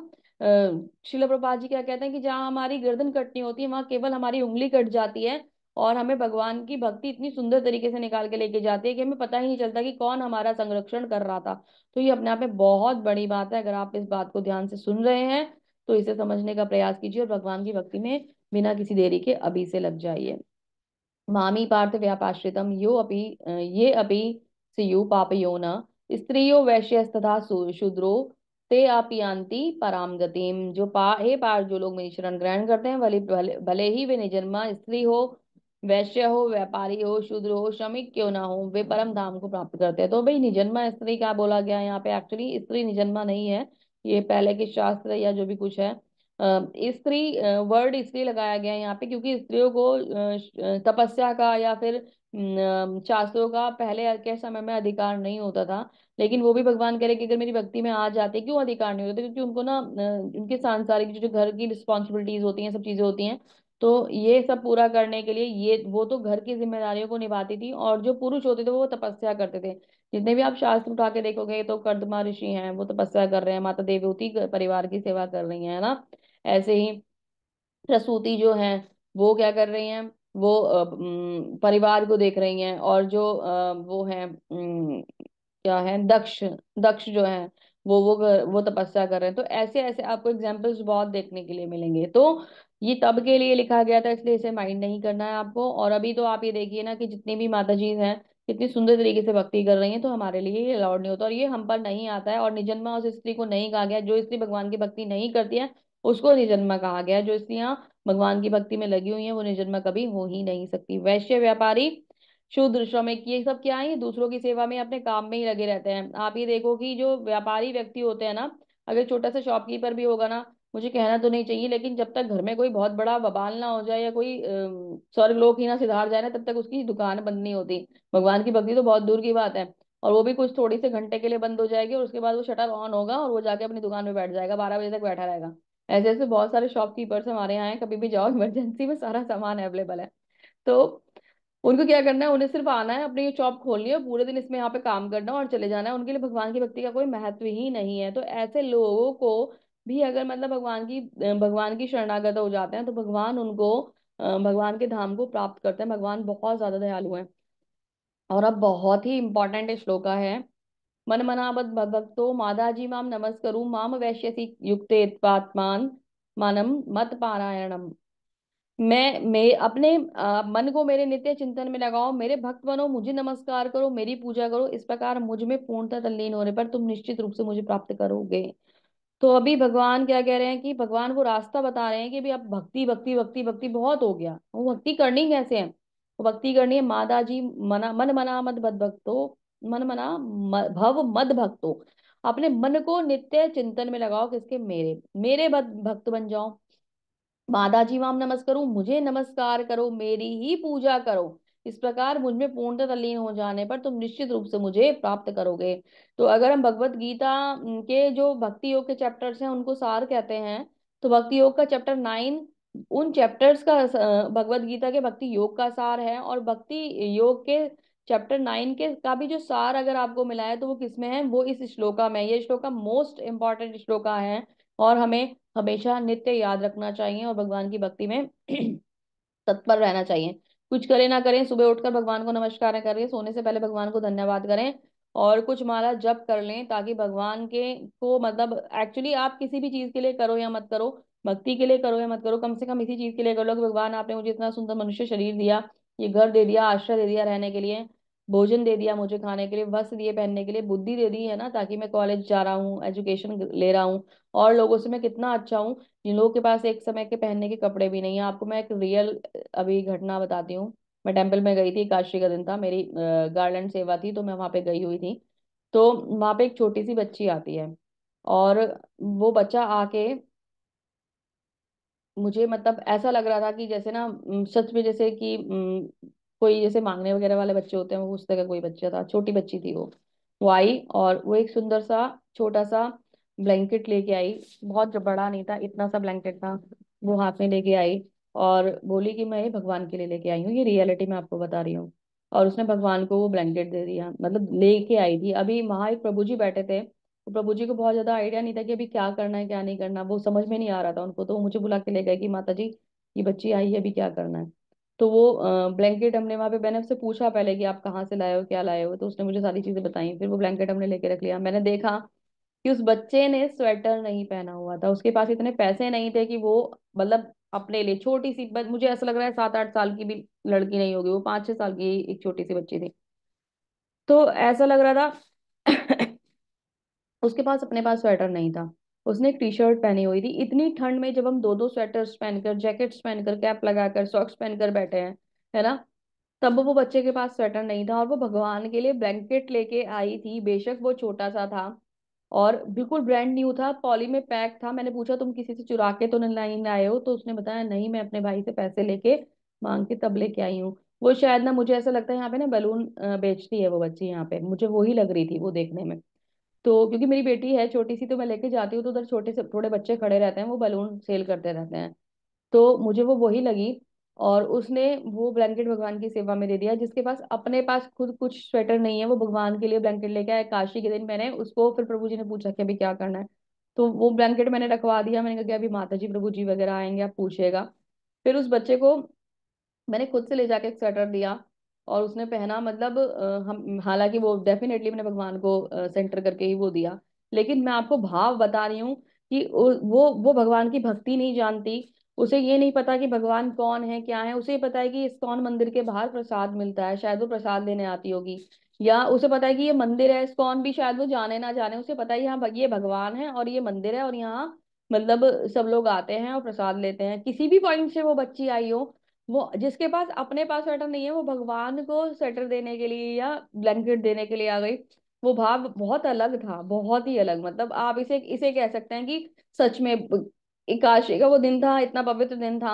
[SPEAKER 1] शिल प्रभा जी क्या कहते हैं कि जहाँ हमारी गर्दन कटनी होती है वहां केवल हमारी उंगली कट जाती है और हमें भगवान की भक्ति इतनी सुंदर तरीके से निकाल के लेके जाती है कि हमें पता ही नहीं चलता कि कौन हमारा संरक्षण कर रहा था तो ये अपने आप में बहुत बड़ी बात है अगर आप इस बात को ध्यान से सुन रहे हैं तो इसे समझने का प्रयास कीजिए और भगवान की भक्ति में बिना किसी देरी के अभी से लग जाइए मामी पार्थ व्यापाश्रितम यो अपी ये अपि सियु पापयो न स्त्रीयो वैश्य तथा शूद्रो ते आपियांति पराम गतिम जो पा हे पार जो लोग मेरी शरण ग्रहण करते हैं भले, भले ही वे निजन्मा स्त्री हो वैश्य हो व्यापारी हो शूद्र हो श्रमिक क्यों ना हो वे परम धाम को प्राप्त करते हैं तो भाई निजन्मा स्त्री क्या बोला गया यहाँ पे एक्चुअली स्त्री निजन्मा नहीं है ये पहले के शास्त्र या जो भी कुछ है स्त्री वर्ड इसलिए लगाया गया है यहाँ पे क्योंकि स्त्रियों को तपस्या का या फिर शास्त्रों का पहले के समय में अधिकार नहीं होता था लेकिन वो भी भगवान कह रहे कि अगर मेरी भक्ति में आ जाते क्यों अधिकार नहीं होते क्योंकि उनको ना उनके सांसारिक जो घर की रिस्पॉन्सिबिलिटीज होती हैं सब चीजें होती हैं तो ये सब पूरा करने के लिए ये वो तो घर की जिम्मेदारियों को निभाती थी और जो पुरुष होते थे वो तपस्या करते थे जितने भी आप शास्त्र उठा के देखोगे तो कर्दमा ऋषि हैं वो तपस्या कर रहे हैं माता देवती परिवार की सेवा कर रही हैं है ना ऐसे ही प्रसूति जो है वो क्या कर रही हैं वो परिवार को देख रही हैं और जो वो है क्या है दक्ष दक्ष जो है वो वो वो तपस्या कर रहे हैं तो ऐसे ऐसे आपको एग्जाम्पल्स बहुत देखने के लिए मिलेंगे तो ये तब के लिए लिखा गया था इसलिए इसे माइंड नहीं करना है आपको और अभी तो आप ये देखिए ना कि जितनी भी माता जी हैं कितनी सुंदर तरीके से भक्ति कर रही हैं तो हमारे लिए ये अलाउड नहीं होता और ये हम पर नहीं आता है और निजन्मा उस स्त्री को नहीं कहा गया जो स्त्री भगवान की भक्ति नहीं करती है उसको निजन्मा कहा गया जो स्त्रियां भगवान की भक्ति में लगी हुई है वो निजन्मा कभी हो ही नहीं सकती वैश्य व्यापारी शूद्र श्रमिक ये सब क्या है दूसरों की सेवा में अपने काम में ही लगे रहते हैं आप ये देखो कि जो व्यापारी व्यक्ति होते हैं ना अगर छोटा सा शॉपकीपर भी होगा ना मुझे कहना तो नहीं चाहिए लेकिन जब तक घर में कोई बहुत बड़ा बबाल ना हो जाए या कोई लोग ही ना सिधार जाए ना तब तक उसकी दुकान बंद नहीं होती भगवान की भक्ति तो बहुत दूर की बात है और वो भी कुछ थोड़ी से घंटे के लिए बंद हो जाएगी और उसके बाद वो शटर ऑन होगा और वो जाके अपनी दुकान में बैठ जाएगा बारह बजे तक बैठा रहेगा ऐसे ऐसे बहुत सारे शॉपकीपर्स हमारे यहाँ हैं कभी भी जाओ इमरजेंसी में सारा सामान अवेलेबल है तो उनको क्या करना है उन्हें सिर्फ आना है अपनी ये शॉप खोलनी है पूरे दिन इसमें यहाँ पे काम करना है और चले जाना है उनके लिए भगवान की भक्ति का कोई महत्व ही नहीं है तो ऐसे लोगों को भी अगर मतलब भगवान की भगवान की शरणागत हो जाते हैं तो भगवान उनको भगवान के धाम को प्राप्त करते हैं भगवान बहुत ज्यादा दयालु हैं और अब बहुत ही इंपॉर्टेंट श्लोका है मन मनाबद भक्तो जी माम नमस्करु माम वैश्यसी युक्त पात्मान मानम मत पारायणम मैं मैं अपने आ, मन को मेरे नित्य चिंतन में लगाओ मेरे भक्त बनो मुझे नमस्कार करो मेरी पूजा करो इस प्रकार मुझ में पूर्णता तल्लीन होने पर तुम निश्चित रूप से मुझे प्राप्त करोगे तो अभी भगवान क्या कह रहे हैं कि भगवान वो रास्ता बता रहे हैं कि अभी अब भक्ति भक्ति भक्ति भक्ति बहुत हो गया वो भक्ति करनी कैसे है वो भक्ति करनी है माता जी मना मन मना मद मद भक्तो मन मना भव मद भक्तो अपने मन को नित्य चिंतन में लगाओ किसके मेरे मेरे भक्त बन जाओ माता जी वाम नमस्कार मुझे नमस्कार करो मेरी ही पूजा करो इस प्रकार मुझमें पूर्णतः तल्लीन हो जाने पर तुम निश्चित रूप से मुझे प्राप्त करोगे तो अगर हम भगवत गीता के जो भक्ति योग के चैप्टर्स हैं उनको सार कहते हैं तो भक्ति योग का चैप्टर नाइन उन चैप्टर्स का भगवत गीता के भक्ति योग का सार है और भक्ति योग के चैप्टर नाइन के का भी जो सार अगर आपको मिला है तो वो किसमें है वो इस श्लोका में ये श्लोका मोस्ट इम्पॉर्टेंट श्लोका है और हमें हमेशा नित्य याद रखना चाहिए और भगवान की भक्ति में तत्पर रहना चाहिए कुछ करें ना करें सुबह उठकर भगवान को नमस्कार करें सोने से पहले भगवान को धन्यवाद करें और कुछ माला जप कर लें ताकि भगवान के को मतलब एक्चुअली आप किसी भी चीज के लिए करो या मत करो भक्ति के लिए करो या मत करो कम से कम इसी चीज के लिए करो कि भगवान आपने मुझे इतना सुंदर मनुष्य शरीर दिया ये घर दे दिया आश्रय दे दिया रहने के लिए भोजन दे दिया मुझे खाने के लिए वस्त्र दिए पहनने के लिए बुद्धि दे दी है ना ताकि मैं कॉलेज जा रहा हूँ एजुकेशन ले रहा हूँ और लोगों से मैं कितना अच्छा हूँ जिन लोगों के पास एक समय के पहनने के कपड़े भी नहीं है आपको मैं एक रियल अभी घटना बताती हूँ मैं टेम्पल में गई थी काशी का दिन था मेरी गार्लैंड सेवा थी तो मैं वहाँ पे गई हुई थी तो वहाँ पे एक छोटी सी बच्ची आती है और वो बच्चा आके मुझे मतलब ऐसा लग रहा था कि जैसे ना सच में जैसे कि कोई जैसे मांगने वगैरह वाले बच्चे होते हैं वो उस तरह का कोई बच्चा था छोटी बच्ची थी वो वो आई और वो एक सुंदर सा छोटा सा ब्लैंकेट लेके आई बहुत बड़ा नहीं था इतना सा ब्लैंकेट था वो हाथ में लेके आई और बोली कि मैं ये भगवान के लिए लेके आई हूँ ये रियलिटी मैं आपको बता रही हूँ और उसने भगवान को वो ब्लैंकेट दे दिया मतलब लेके आई थी अभी वहां एक प्रभु जी बैठे थे तो प्रभु जी को बहुत ज्यादा आइडिया नहीं था कि अभी क्या करना है क्या नहीं करना वो समझ में नहीं आ रहा था उनको तो वो मुझे बुला के ले गए कि माता जी ये बच्ची आई है अभी क्या करना है तो वो ब्लैंकेट हमने वहाँ पे मैंने उससे पूछा पहले कि आप कहाँ से लाए हो क्या लाए हो तो उसने मुझे सारी चीजें बताई फिर वो ब्लैंकेट हमने लेके रख लिया मैंने देखा कि उस बच्चे ने स्वेटर नहीं पहना हुआ था उसके पास इतने पैसे नहीं थे कि वो मतलब अपने लिए छोटी सी मुझे ऐसा लग रहा है सात आठ साल की भी लड़की नहीं होगी वो पांच छह साल की एक छोटी सी बच्ची थी तो ऐसा लग रहा था उसके पास अपने पास स्वेटर नहीं था उसने एक टी शर्ट पहनी हुई थी इतनी ठंड में जब हम दो दो स्वेटर्स पहनकर जैकेट्स पहनकर कैप लगाकर सॉक्स पहनकर बैठे हैं है ना तब वो बच्चे के पास स्वेटर नहीं था और वो भगवान के लिए ब्लैंकेट लेके आई थी बेशक वो छोटा सा था और बिल्कुल ब्रांड न्यू था पॉली में पैक था मैंने पूछा तुम किसी से चुरा के तो नहीं आए हो तो उसने बताया नहीं मैं अपने भाई से पैसे लेके मांग के तब लेके आई हूँ वो शायद ना मुझे ऐसा लगता है यहाँ पे ना बैलून बेचती है वो बच्ची यहाँ पे मुझे ही लग रही थी वो देखने में तो क्योंकि मेरी बेटी है छोटी सी तो मैं लेके जाती हूँ तो उधर छोटे से थोड़े बच्चे खड़े रहते हैं वो बलून सेल करते रहते हैं तो मुझे वो वही लगी और उसने वो ब्लैंकेट भगवान की सेवा में दे दिया जिसके पास अपने पास खुद कुछ स्वेटर नहीं है वो भगवान के लिए ब्लैंकेट लेके आया काशी के दिन मैंने उसको फिर प्रभु जी ने पूछा कि अभी क्या करना है तो वो ब्लैंकेट मैंने रखवा दिया मैंने कहा कि अभी माता जी प्रभु जी वगैरह आएंगे आप पूछेगा फिर उस बच्चे को मैंने खुद से ले जाके एक स्वेटर दिया और उसने पहना मतलब हम हालांकि वो डेफिनेटली मैंने भगवान को सेंटर करके ही वो दिया लेकिन मैं आपको भाव बता रही हूँ कि वो वो भगवान की भक्ति नहीं जानती उसे ये नहीं पता कि भगवान कौन है क्या है उसे पता है कि इस कौन मंदिर के बाहर प्रसाद मिलता है शायद वो प्रसाद लेने आती होगी या उसे पता है कि ये मंदिर है कौन भी शायद वो जाने ना जाने उसे पता है यहाँ ये भगवान है और ये मंदिर है और यहाँ मतलब सब लोग आते हैं और प्रसाद लेते हैं किसी भी पॉइंट से वो बच्ची आई हो वो जिसके पास अपने पास स्वेटर नहीं है वो भगवान को स्वेटर देने के लिए या ब्लैंकेट देने के लिए आ गई वो भाव बहुत अलग था बहुत ही अलग मतलब आप इसे इसे कह सकते हैं कि सच में काशी का वो दिन था इतना पवित्र दिन था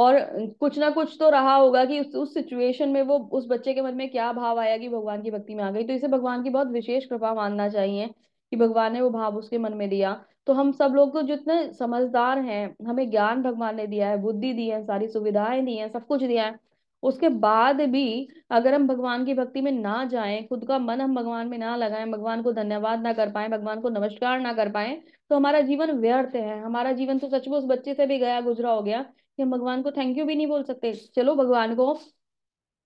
[SPEAKER 1] और कुछ ना कुछ तो रहा होगा कि उस उस सिचुएशन में वो उस बच्चे के मन में क्या भाव आया कि भगवान की भक्ति में आ गई तो इसे भगवान की बहुत विशेष कृपा मानना चाहिए कि भगवान ने वो भाव उसके मन में दिया तो हम सब लोग तो जितने समझदार हैं हमें ज्ञान भगवान ने दिया है बुद्धि दी है सारी सुविधाएं दी हैं सब कुछ दिया है उसके बाद भी अगर हम भगवान की भक्ति में ना जाए खुद का मन हम भगवान में ना लगाए भगवान को धन्यवाद ना कर पाए भगवान को नमस्कार ना कर पाए तो हमारा जीवन व्यर्थ है हमारा जीवन तो सच में उस बच्चे से भी गया गुजरा हो गया कि हम भगवान को थैंक यू भी नहीं बोल सकते चलो भगवान को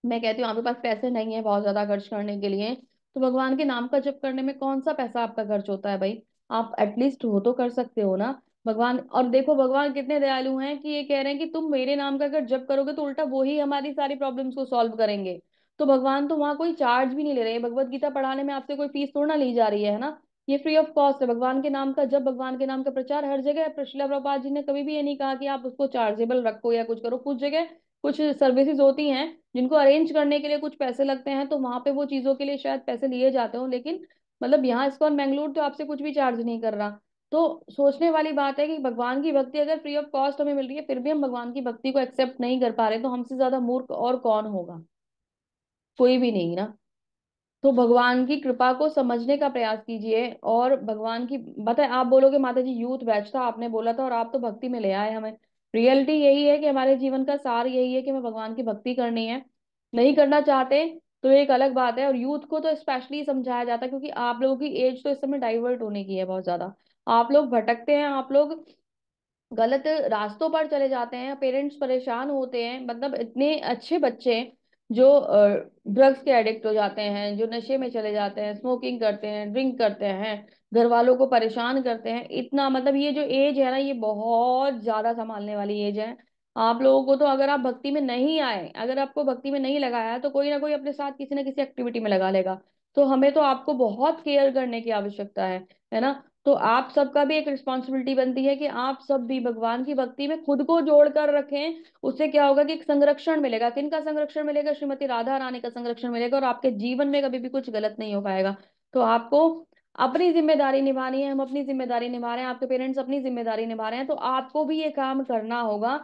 [SPEAKER 1] मैं कहती हूँ आपके पास पैसे नहीं है बहुत ज्यादा खर्च करने के लिए तो भगवान के नाम का जप करने में कौन सा पैसा आपका खर्च होता है भाई आप एटलीस्ट वो तो कर सकते हो ना भगवान और देखो भगवान कितने दयालु हैं कि ये कह रहे हैं कि तुम मेरे नाम का अगर जप करोगे तो उल्टा वो ही हमारी सारी प्रॉब्लम्स को सॉल्व करेंगे तो भगवान तो वहाँ कोई चार्ज भी नहीं ले रहे हैं भगवत गीता पढ़ाने में आपसे कोई फीस थोड़ा ना ली जा रही है ना ये फ्री ऑफ कॉस्ट है भगवान के नाम का जब भगवान के नाम का प्रचार हर जगह प्रशिला प्रभात जी ने कभी भी ये नहीं कहा कि आप उसको चार्जेबल रखो या कुछ करो कुछ जगह कुछ सर्विसेज होती हैं जिनको अरेंज करने के लिए कुछ पैसे लगते हैं तो वहां पे वो चीजों के लिए शायद पैसे लिए जाते हो लेकिन मतलब यहाँ इसकॉन बैंगलोर तो आपसे कुछ भी चार्ज नहीं कर रहा तो सोचने वाली बात है कि भगवान की भक्ति अगर फ्री ऑफ कॉस्ट हमें मिल रही है फिर भी हम भगवान की भक्ति को एक्सेप्ट नहीं कर पा रहे तो हमसे ज्यादा मूर्ख और कौन होगा कोई भी नहीं ना तो भगवान की कृपा को समझने का प्रयास कीजिए और भगवान की बताए आप बोलोगे माता जी यूथ बैच था आपने बोला था और आप तो भक्ति में ले आए हमें रियलिटी यही है कि हमारे जीवन का सार यही है कि हमें भगवान की भक्ति करनी है नहीं करना चाहते तो एक अलग बात है और यूथ को तो स्पेशली समझाया जाता है क्योंकि आप लोगों की एज तो इस समय डाइवर्ट होने की है बहुत ज्यादा आप लोग भटकते हैं आप लोग गलत रास्तों पर चले जाते हैं पेरेंट्स परेशान होते हैं मतलब इतने अच्छे बच्चे हैं जो ड्रग्स के एडिक्ट हो जाते हैं जो नशे में चले जाते हैं स्मोकिंग करते हैं ड्रिंक करते हैं घर वालों को परेशान करते हैं इतना मतलब ये जो एज है ना ये बहुत ज़्यादा संभालने वाली एज है आप लोगों को तो अगर आप भक्ति में नहीं आए अगर आपको भक्ति में नहीं लगाया तो कोई ना कोई अपने साथ किसी ना किसी एक्टिविटी में लगा लेगा तो हमें तो आपको बहुत केयर करने की आवश्यकता है है ना तो आप सबका भी एक रिस्पॉन्सिबिलिटी बनती है कि आप सब भी भगवान की भक्ति में खुद को जोड़ कर रखें उससे क्या होगा कि एक संरक्षण मिलेगा किन का संरक्षण मिलेगा श्रीमती राधा रानी का संरक्षण मिलेगा और आपके जीवन में कभी भी कुछ गलत नहीं हो पाएगा तो आपको अपनी जिम्मेदारी निभानी है हम अपनी जिम्मेदारी निभा रहे हैं आपके पेरेंट्स अपनी जिम्मेदारी निभा रहे हैं तो आपको भी ये काम करना होगा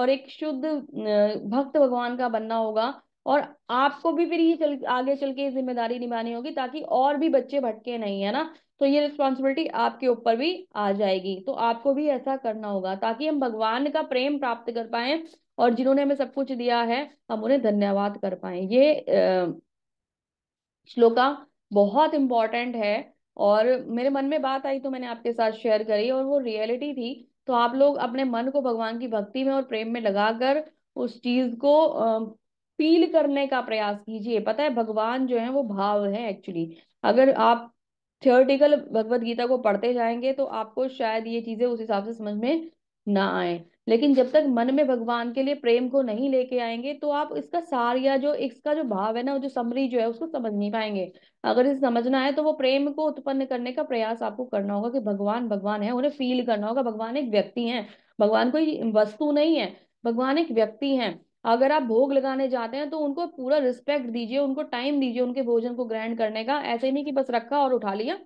[SPEAKER 1] और एक शुद्ध भक्त भगवान का बनना होगा और आपको भी फिर ये चल आगे चल के जिम्मेदारी निभानी होगी ताकि और भी बच्चे भटके नहीं है ना तो ये रिस्पॉन्सिबिलिटी आपके ऊपर भी आ जाएगी तो आपको भी ऐसा करना होगा ताकि हम भगवान का प्रेम प्राप्त कर पाए और जिन्होंने हमें सब कुछ दिया है हम उन्हें धन्यवाद कर पाए ये श्लोका बहुत इंपॉर्टेंट है और मेरे मन में बात आई तो मैंने आपके साथ शेयर करी और वो रियलिटी थी तो आप लोग अपने मन को भगवान की भक्ति में और प्रेम में लगाकर उस चीज को फील करने का प्रयास कीजिए पता है भगवान जो है वो भाव है एक्चुअली अगर आप थियोरटिकल भगवत गीता को पढ़ते जाएंगे तो आपको शायद ये चीजें उस हिसाब से समझ में ना आए लेकिन जब तक मन में भगवान के लिए प्रेम को नहीं लेके आएंगे तो आप इसका सार या जो इसका जो भाव है ना जो समरी जो है उसको समझ नहीं पाएंगे अगर इसे समझना है तो वो प्रेम को उत्पन्न करने का प्रयास आपको करना होगा कि भगवान भगवान है उन्हें फील करना होगा भगवान एक व्यक्ति है भगवान कोई वस्तु नहीं है भगवान एक व्यक्ति है अगर आप भोग लगाने जाते हैं तो उनको पूरा रिस्पेक्ट दीजिए उनको टाइम दीजिए उनके भोजन को ग्रहण करने का ऐसे नहीं कि बस रखा और उठा लिया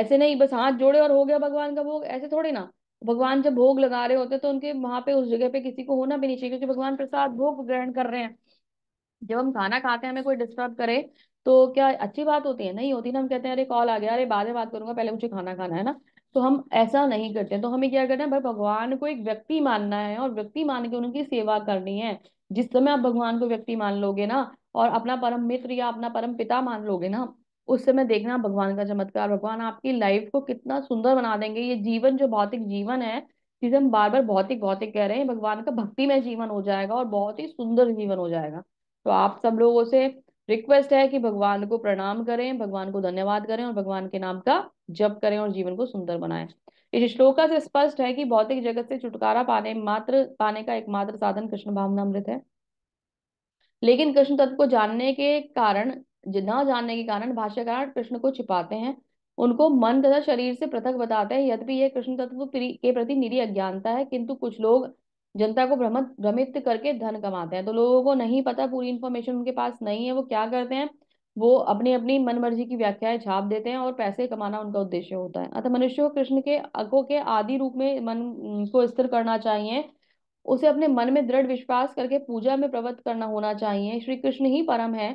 [SPEAKER 1] ऐसे नहीं बस हाथ जोड़े और हो गया भगवान का भोग ऐसे थोड़े ना भगवान जब भोग लगा रहे होते तो उनके वहां पे उस जगह पे किसी को होना भी नहीं चाहिए क्योंकि भगवान प्रसाद भोग ग्रहण कर रहे हैं जब हम खाना खाते हैं हमें कोई डिस्टर्ब करे तो क्या अच्छी बात होती है नहीं होती ना हम कहते हैं अरे कॉल आ गया अरे बाद में बात करूंगा पहले मुझे खाना खाना है ना तो हम ऐसा नहीं करते तो हमें क्या करना है भाई भगवान को एक व्यक्ति मानना है और व्यक्ति मान के उनकी सेवा करनी है जिस समय आप भगवान को व्यक्ति मान लोगे ना और अपना परम मित्र या अपना परम पिता मान लोगे ना उस समय देखना भगवान का चमत्कार भगवान आपकी लाइफ को कितना सुंदर बना देंगे ये जीवन जो भौतिक जीवन है जिसे हम बार बार भौतिक भौतिक कह रहे हैं भगवान का भक्ति में जीवन हो जाएगा और बहुत ही सुंदर जीवन हो जाएगा तो आप सब लोगों से रिक्वेस्ट है कि भगवान को प्रणाम करें भगवान को धन्यवाद करें और भगवान के नाम का जप करें और जीवन को सुंदर बनाएं इस श्लोका से स्पष्ट है कि भौतिक जगत से छुटकारा पाने मात्र पाने का एकमात्र साधन कृष्ण भावना अमृत है लेकिन कृष्ण तत्व को जानने के कारण न जानने के कारण भाष्यकार कृष्ण को छिपाते हैं उनको मन तथा शरीर से पृथक बताते हैं यद्यपि यह कृष्ण तत्व के प्रति निरी अज्ञानता है किंतु कुछ लोग जनता को भ्रमित भ्रमित करके धन कमाते हैं तो लोगों को नहीं पता पूरी इन्फॉर्मेशन उनके पास नहीं है वो क्या करते हैं वो अपनी अपनी मन मर्जी की व्याख्याएं छाप देते हैं और पैसे कमाना उनका उद्देश्य होता है अतः मनुष्य को कृष्ण के अगो के आदि रूप में मन को स्थिर करना चाहिए उसे अपने मन में दृढ़ विश्वास करके पूजा में प्रवृत्त करना होना चाहिए श्री कृष्ण ही परम है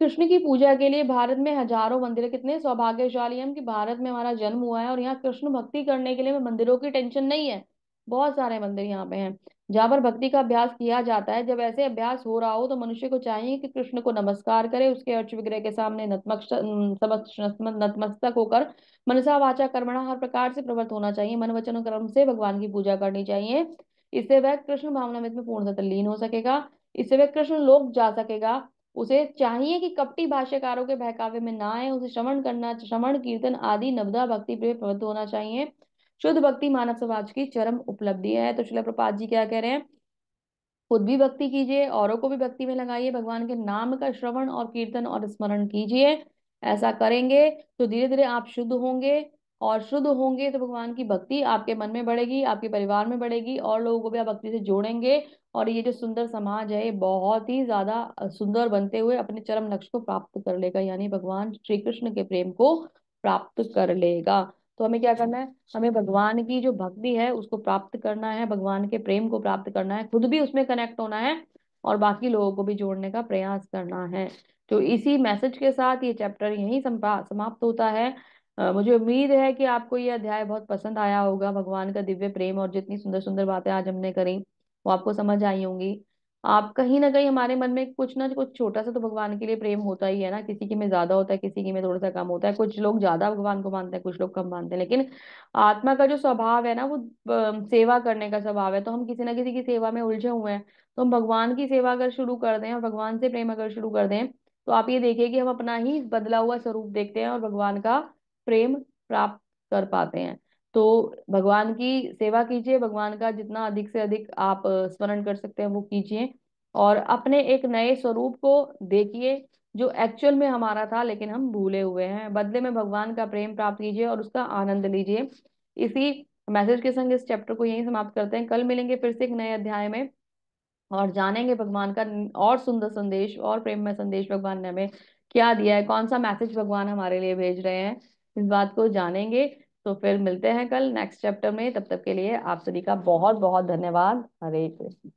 [SPEAKER 1] कृष्ण की पूजा के लिए भारत में हजारों मंदिर कितने सौभाग्यशाली हम कि भारत में हमारा जन्म हुआ है और यहाँ कृष्ण भक्ति करने के लिए मंदिरों की टेंशन नहीं है बहुत सारे मंदिर यहाँ पे हैं जहाँ पर भक्ति का अभ्यास किया जाता है जब ऐसे अभ्यास हो रहा हो तो मनुष्य को चाहिए कि कृष्ण को नमस्कार करे उसके अर्च विग्रह के सामने नतमस्तक होकर मनसा वाचा कर्मणा हर प्रकार से प्रवृत्त होना चाहिए मन वचन कर्म से भगवान की पूजा करनी चाहिए इससे वह कृष्ण भावना में पूर्णतः लीन हो सकेगा इससे वह कृष्ण लोक जा सकेगा उसे चाहिए कि कपटी भाष्यकारों के बहकावे में ना आए उसे श्रवण करना श्रवण कीर्तन आदि नवदा भक्ति प्रवृत्त होना चाहिए शुद्ध भक्ति मानव समाज की चरम उपलब्धि है तो शिला प्रपात जी क्या कह रहे हैं खुद भी भक्ति कीजिए औरों को भी भक्ति में लगाइए भगवान के नाम का श्रवण और कीर्तन और स्मरण कीजिए ऐसा करेंगे तो धीरे धीरे आप शुद्ध होंगे और शुद्ध होंगे तो भगवान की भक्ति आपके मन में बढ़ेगी आपके परिवार में बढ़ेगी और लोगों को भी आप भक्ति से जोड़ेंगे और ये जो सुंदर समाज है ये बहुत ही ज्यादा सुंदर बनते हुए अपने चरम लक्ष्य को प्राप्त कर लेगा यानी भगवान श्री कृष्ण के प्रेम को प्राप्त कर लेगा तो हमें क्या करना है हमें भगवान की जो भक्ति है उसको प्राप्त करना है भगवान के प्रेम को प्राप्त करना है खुद भी उसमें कनेक्ट होना है और बाकी लोगों को भी जोड़ने का प्रयास करना है तो इसी मैसेज के साथ ये चैप्टर यही समाप्त होता है मुझे उम्मीद है कि आपको ये अध्याय बहुत पसंद आया होगा भगवान का दिव्य प्रेम और जितनी सुंदर सुंदर बातें आज हमने करी वो आपको समझ आई होंगी आप कहीं ना कहीं हमारे मन में कुछ ना कुछ छोटा सा तो भगवान के लिए प्रेम होता ही है ना किसी के में ज्यादा होता है किसी के में थोड़ा सा कम होता है कुछ लोग ज्यादा भगवान को मानते हैं कुछ लोग कम मानते हैं लेकिन आत्मा का जो स्वभाव है ना वो सेवा करने का स्वभाव है तो हम किसी ना किसी की सेवा में उलझे हुए हैं तो हम भगवान की सेवा अगर शुरू कर दें और भगवान से प्रेम अगर शुरू कर दें तो आप ये देखिए कि हम अपना ही बदला हुआ स्वरूप देखते हैं और भगवान का प्रेम प्राप्त कर पाते हैं तो भगवान की सेवा कीजिए भगवान का जितना अधिक से अधिक आप स्मरण कर सकते हैं वो कीजिए और अपने एक नए स्वरूप को देखिए जो एक्चुअल में हमारा था लेकिन हम भूले हुए हैं बदले में भगवान का प्रेम प्राप्त कीजिए और उसका आनंद लीजिए इसी मैसेज के संग इस चैप्टर को यहीं समाप्त करते हैं कल मिलेंगे फिर से एक नए अध्याय में और जानेंगे भगवान का और सुंदर संदेश और प्रेममय संदेश भगवान ने हमें क्या दिया है कौन सा मैसेज भगवान हमारे लिए भेज रहे हैं इस बात को जानेंगे तो फिर मिलते हैं कल नेक्स्ट चैप्टर में तब तक के लिए आप सभी का बहुत बहुत धन्यवाद हरे कृष्ण